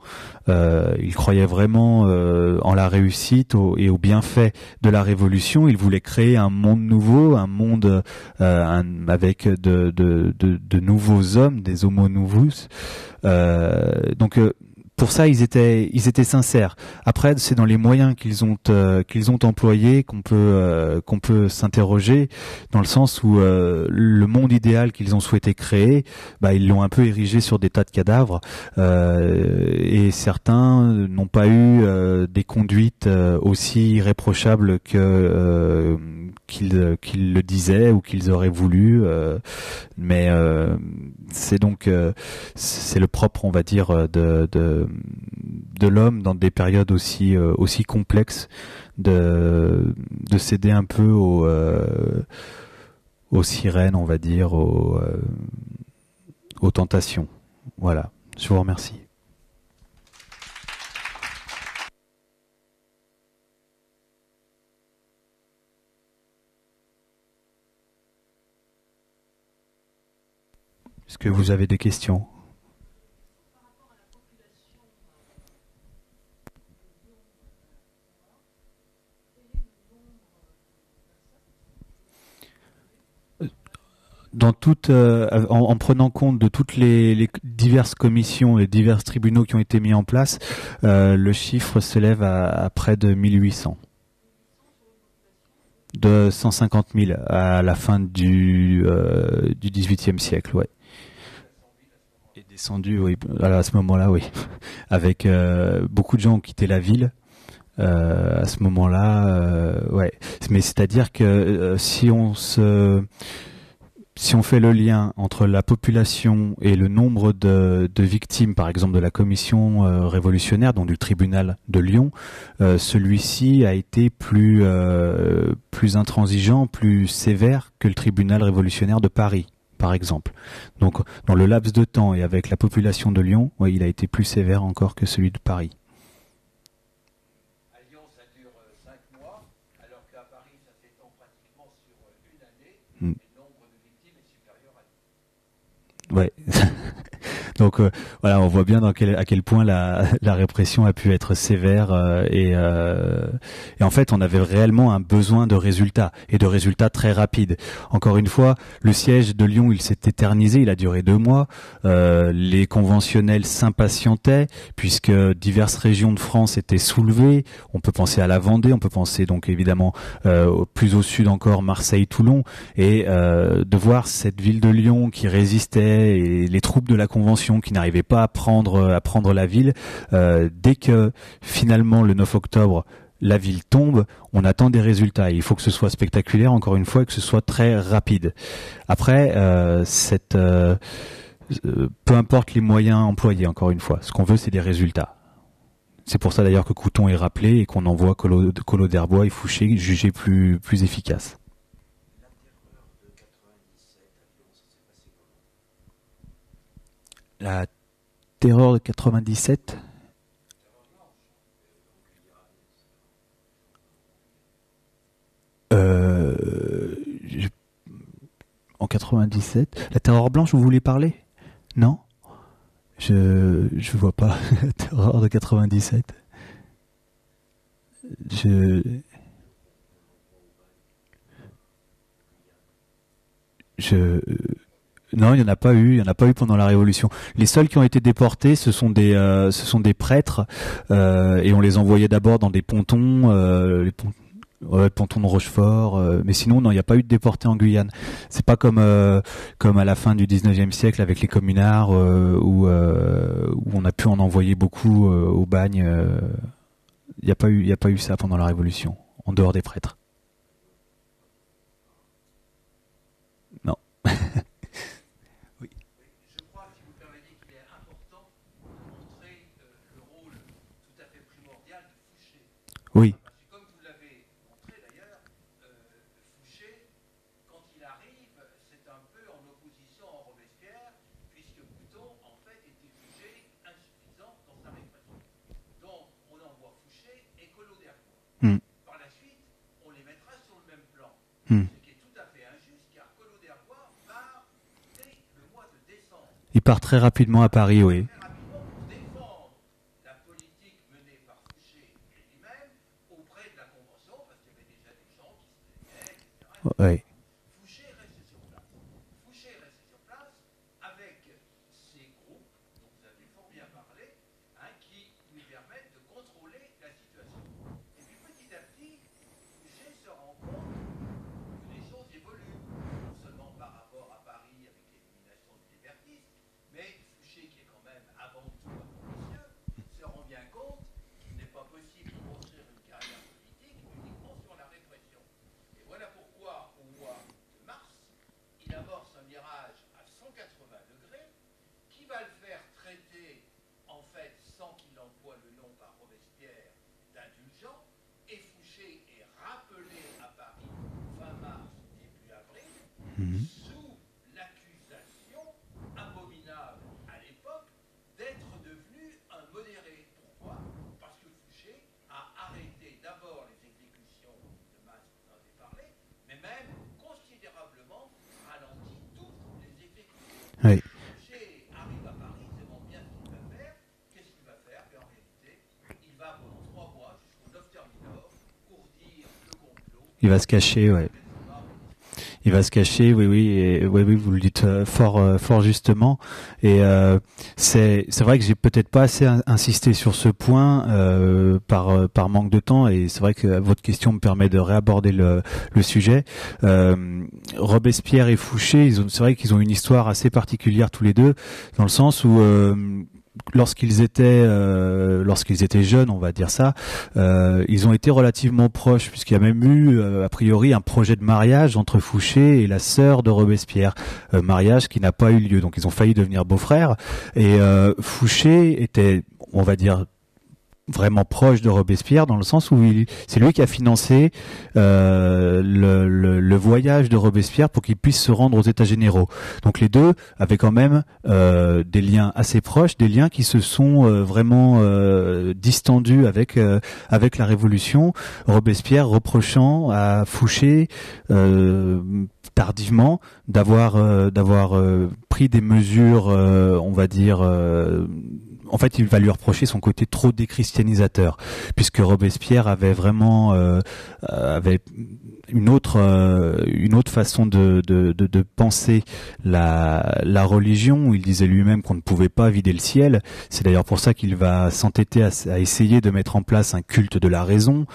Euh, il croyait vraiment euh, en la réussite et au bienfait de la révolution. Il voulait créer un monde nouveau, un monde euh, avec de, de, nouveaux hommes, des homo novus. Euh, donc pour ça, ils étaient, ils étaient sincères. Après, c'est dans les moyens qu'ils ont, euh, qu'ils ont employés qu'on peut, euh, qu'on peut s'interroger, dans le sens où euh, le monde idéal qu'ils ont souhaité créer, bah, ils l'ont un peu érigé sur des tas de cadavres, et certains n'ont pas eu des conduites aussi irréprochables que qu'ils le disaient ou qu'ils auraient voulu. mais c'est donc c'est le propre, on va dire, de de l'homme dans des périodes aussi euh, aussi complexes de de céder un peu aux euh, sirènes, on va dire, aux, euh, aux tentations. Voilà. Je vous remercie. Est-ce que vous avez des questions dans toute, euh, en, prenant compte de toutes les, diverses commissions et divers tribunaux qui ont été mis en place, euh, le chiffre s'élève à, près de 1800. De 150 000 à la fin du, euh, du 18e siècle, ouais. Et descendu, oui, à ce moment-là, oui. Avec beaucoup de gens ont quitté la ville, à ce moment-là, ouais. Mais c'est-à-dire que si on se si on fait le lien entre la population et le nombre de, de victimes, par exemple de la commission euh, révolutionnaire, donc du tribunal de Lyon, euh, celui-ci a été plus, euh, plus intransigeant, plus sévère que le tribunal révolutionnaire de Paris, par exemple. Donc dans le laps de temps et avec la population de Lyon, il a été plus sévère encore que celui de Paris. Wait. Donc euh, voilà, on voit bien à quel point la, répression a pu être sévère euh, et, euh, et, en fait, on avait réellement un besoin de résultats et de résultats très rapides. Encore une fois, le siège de Lyon, il s'est éternisé, il a duré deux mois. les conventionnels s'impatientaient puisque diverses régions de France étaient soulevées. On peut penser à la Vendée, on peut penser donc évidemment plus au sud encore Marseille-Toulon et de voir cette ville de Lyon qui résistait et les troupes de la convention qui n'arrivait pas à prendre, la ville. Euh, dès que finalement le 9 octobre, la ville tombe, on attend des résultats. Il faut que ce soit spectaculaire, encore une fois, et que ce soit très rapide. Après, euh, euh, peu importe les moyens employés, encore une fois, ce qu'on veut, c'est des résultats. C'est pour ça d'ailleurs que Couton est rappelé et qu'on envoie Colo, d'Herbois et Fouché jugés plus, plus efficaces. la terreur de 97. Euh, en 97. La terreur blanche, vous voulez parler Non Je je vois pas la terreur de 97. Je je non, il n'y en a pas eu. Il n'y en a pas eu pendant la Révolution. Les seuls qui ont été déportés, ce sont des, euh, ce sont des prêtres, euh, et on les envoyait d'abord dans des pontons, euh, les pontons. de Rochefort, mais sinon non, il n'y a pas eu de déportés en Guyane. C'est pas comme comme à la fin du XIXe siècle avec les communards où, on a pu en envoyer beaucoup au bagne. Il n'y a pas eu il a pas eu ça pendant la Révolution, en dehors des prêtres. Non. Oui. Comme vous l'avez montré d'ailleurs, euh, Fouché, quand il arrive, c'est un peu en opposition en Robespierre, puisque Bouton, en fait, était jugé insuffisant dans sa répression. Donc on envoie Fouché et Collot d'Arcois. Hmm. Par la suite, on les mettra sur le même plan. Hmm. Ce qui est tout à fait injuste, car Collot-d'Arcois part dès le mois de décembre. Il part très rapidement à Paris, oui. はい。va se cacher, ouais. Il va se cacher, oui, oui, oui, oui, vous le dites euh, fort, euh, fort justement. Et euh, c'est, vrai que j'ai peut-être pas assez insisté sur ce point par, par manque de temps. Et c'est vrai que votre question me permet de réaborder le, sujet. Robespierre et Fouché, ils c'est vrai qu'ils ont une histoire assez particulière tous les deux, dans le sens où lorsqu'ils étaient euh, lorsqu'ils étaient jeunes, on va dire ça, euh, ils ont été relativement proches puisqu'il y a même eu euh, a priori un projet de mariage entre Fouché et la sœur de Robespierre, mariage qui n'a pas eu lieu. Donc ils ont failli devenir beaux-frères et Fouché était on va dire vraiment proche de Robespierre dans le sens où c'est lui qui a financé euh, le, voyage de Robespierre pour qu'il puisse se rendre aux États généraux. Donc les deux avaient quand même euh, des liens assez proches, des liens qui se sont euh, vraiment distendus avec avec la Révolution. Robespierre reprochant à Fouché tardivement d'avoir d'avoir pris des mesures, on va dire en fait, il va lui reprocher son côté trop déchristianisateur, puisque Robespierre avait vraiment euh, euh, avait une autre euh, une autre façon de, penser la, la religion. il disait lui-même qu'on ne pouvait pas vider le ciel. C'est d'ailleurs pour ça qu'il va s'entêter à, essayer de mettre en place un culte de la raison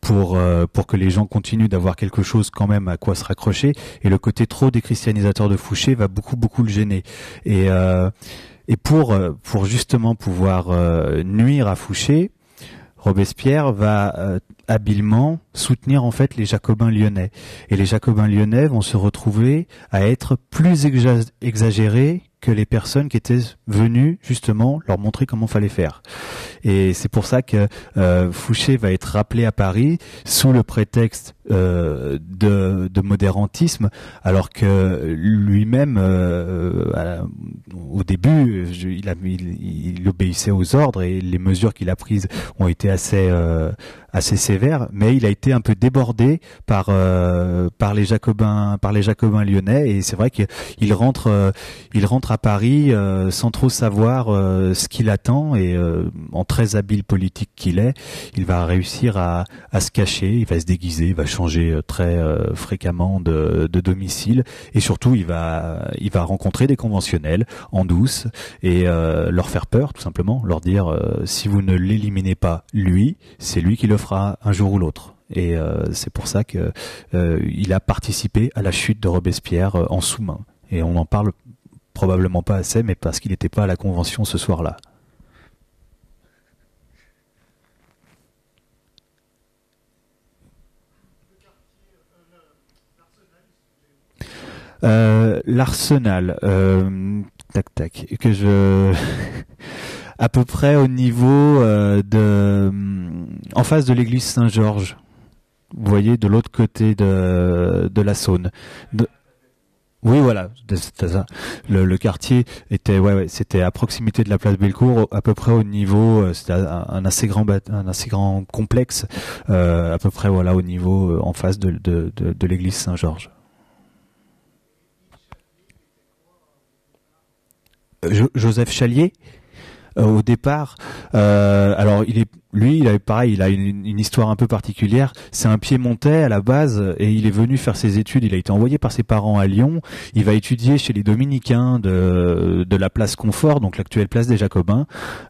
pour pour que les gens continuent d'avoir quelque chose quand même à quoi se raccrocher et le côté trop déchristianisateur de Fouché va beaucoup beaucoup le gêner et et pour, euh, pour justement pouvoir euh, nuire à Fouché, Robespierre va euh, habilement soutenir en fait les Jacobins lyonnais. Et les Jacobins lyonnais vont se retrouver à être plus exagérés que les personnes qui étaient venues justement leur montrer comment fallait faire. Et c'est pour ça que euh, Fouché va être rappelé à Paris sous le prétexte euh, de, modérantisme, alors que lui-même, euh, au début, il, obéissait aux ordres et les mesures qu'il a prises ont été assez assez sévère, mais il a été un peu débordé par euh, par les jacobins par les jacobins lyonnais et c'est vrai qu'il rentre euh, il rentre à Paris euh, sans trop savoir ce qu'il attend et en très habile politique qu'il est, il va réussir à, à se cacher, il va se déguiser, il va changer très fréquemment de, de domicile et surtout il va il va rencontrer des conventionnels en douce et leur faire peur tout simplement, leur dire si vous ne l'éliminez pas lui, c'est lui qui le un jour ou l'autre. Et euh, c'est pour ça qu'il euh, a participé à la chute de Robespierre euh, en sous-main. Et on n'en parle probablement pas assez, mais parce qu'il n'était pas à la convention ce soir-là. L'arsenal, tac tac, que je à peu près au niveau euh, de, mm, en face de l'église Saint-Georges. Vous voyez, de l'autre côté de, de la Saône. oui, voilà, c'était ça. Le, quartier était, ouais, c'était à proximité de la place Bellecour, à peu près au niveau, euh, c'était un assez grand, un assez grand complexe, euh, à peu près voilà au niveau en face de, de l'église Saint-Georges. Joseph Chalier. Euh, au départ. Euh, alors il est lui, il a pareil, il a une, histoire un peu particulière. C'est un Piémontais à la base et il est venu faire ses études. Il a été envoyé par ses parents à Lyon. Il va étudier chez les Dominicains de, de la place Confort, donc l'actuelle place des Jacobins.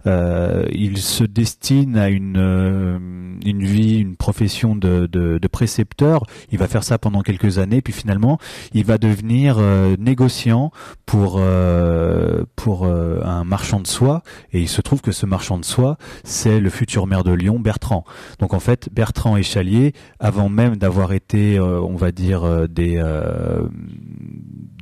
Euh, il se destine à une, euh, une vie, une profession de, de, précepteur. Il va faire ça pendant quelques années, puis finalement, il va devenir euh, négociant pour pour un marchand de soie. Et il se trouve que ce marchand de soie, c'est le futur maire de Lyon, Bertrand. Donc en fait, Bertrand et Chalier, avant même d'avoir été, euh, on va dire, euh, des, euh,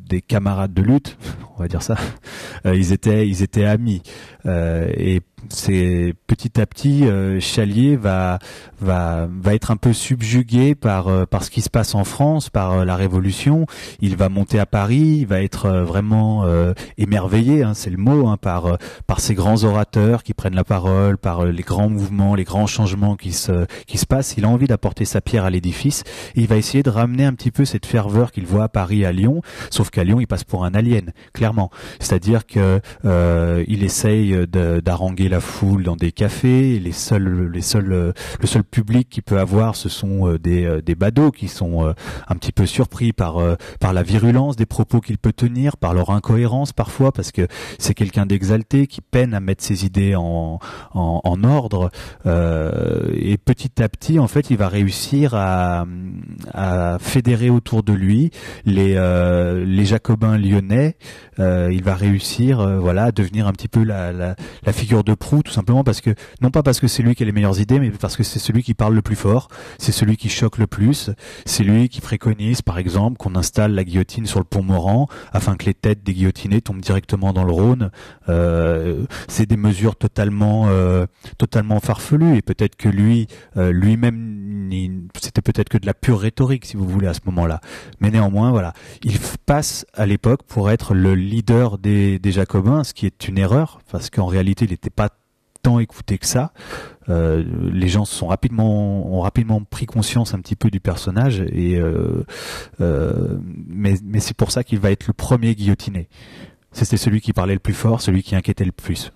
des camarades de lutte, on va dire ça, ils, étaient, ils étaient amis. et c'est petit à petit euh, Chalier va va être un peu subjugué par euh, par ce qui se passe en France, par euh, la révolution. Il va monter à Paris, il va être vraiment émerveillé, hein, c'est le mot, hein, par par ces grands orateurs qui prennent la parole, par les grands mouvements, les grands changements qui se qui se passent. Il a envie d'apporter sa pierre à l'édifice. il va essayer de ramener un petit peu cette ferveur qu'il voit à Paris, à Lyon. Sauf qu'à Lyon, il passe pour un alien, clairement. C'est-à-dire que il essaye d'arranger la foule dans des cafés. Les seuls, les seuls, euh, le seul public qu'il peut avoir, ce sont euh, des, euh, des badauds qui sont un petit peu surpris par, par la virulence des propos qu'il peut tenir, par leur incohérence parfois, parce que c'est quelqu'un d'exalté qui peine à mettre ses idées en, en, ordre. et petit à petit, en fait, il va réussir à, à fédérer autour de lui les, les Jacobins lyonnais. il va réussir, voilà, à devenir un petit peu la, la, la figure de tout simplement parce que, non pas parce que c'est lui qui a les meilleures idées, mais parce que c'est celui qui parle le plus fort, c'est celui qui choque le plus, c'est lui qui préconise, par exemple, qu'on installe la guillotine sur le pont Morand afin que les têtes des guillotinés tombent directement dans le Rhône. Euh, c'est des mesures totalement, euh, totalement farfelues et peut-être que lui, euh, lui-même, c'était peut-être que de la pure rhétorique, si vous voulez, à ce moment-là. Mais néanmoins, voilà, il passe à l'époque pour être le leader des, des Jacobins, ce qui est une erreur parce qu'en réalité, il n'était pas tant écouté que ça. Euh, les gens sont rapidement ont rapidement pris conscience un petit peu du personnage et euh, euh, mais, c'est pour ça qu'il va être le premier guillotiné. C'était celui qui parlait le plus fort, celui qui inquiétait le plus.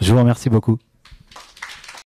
Je vous remercie beaucoup.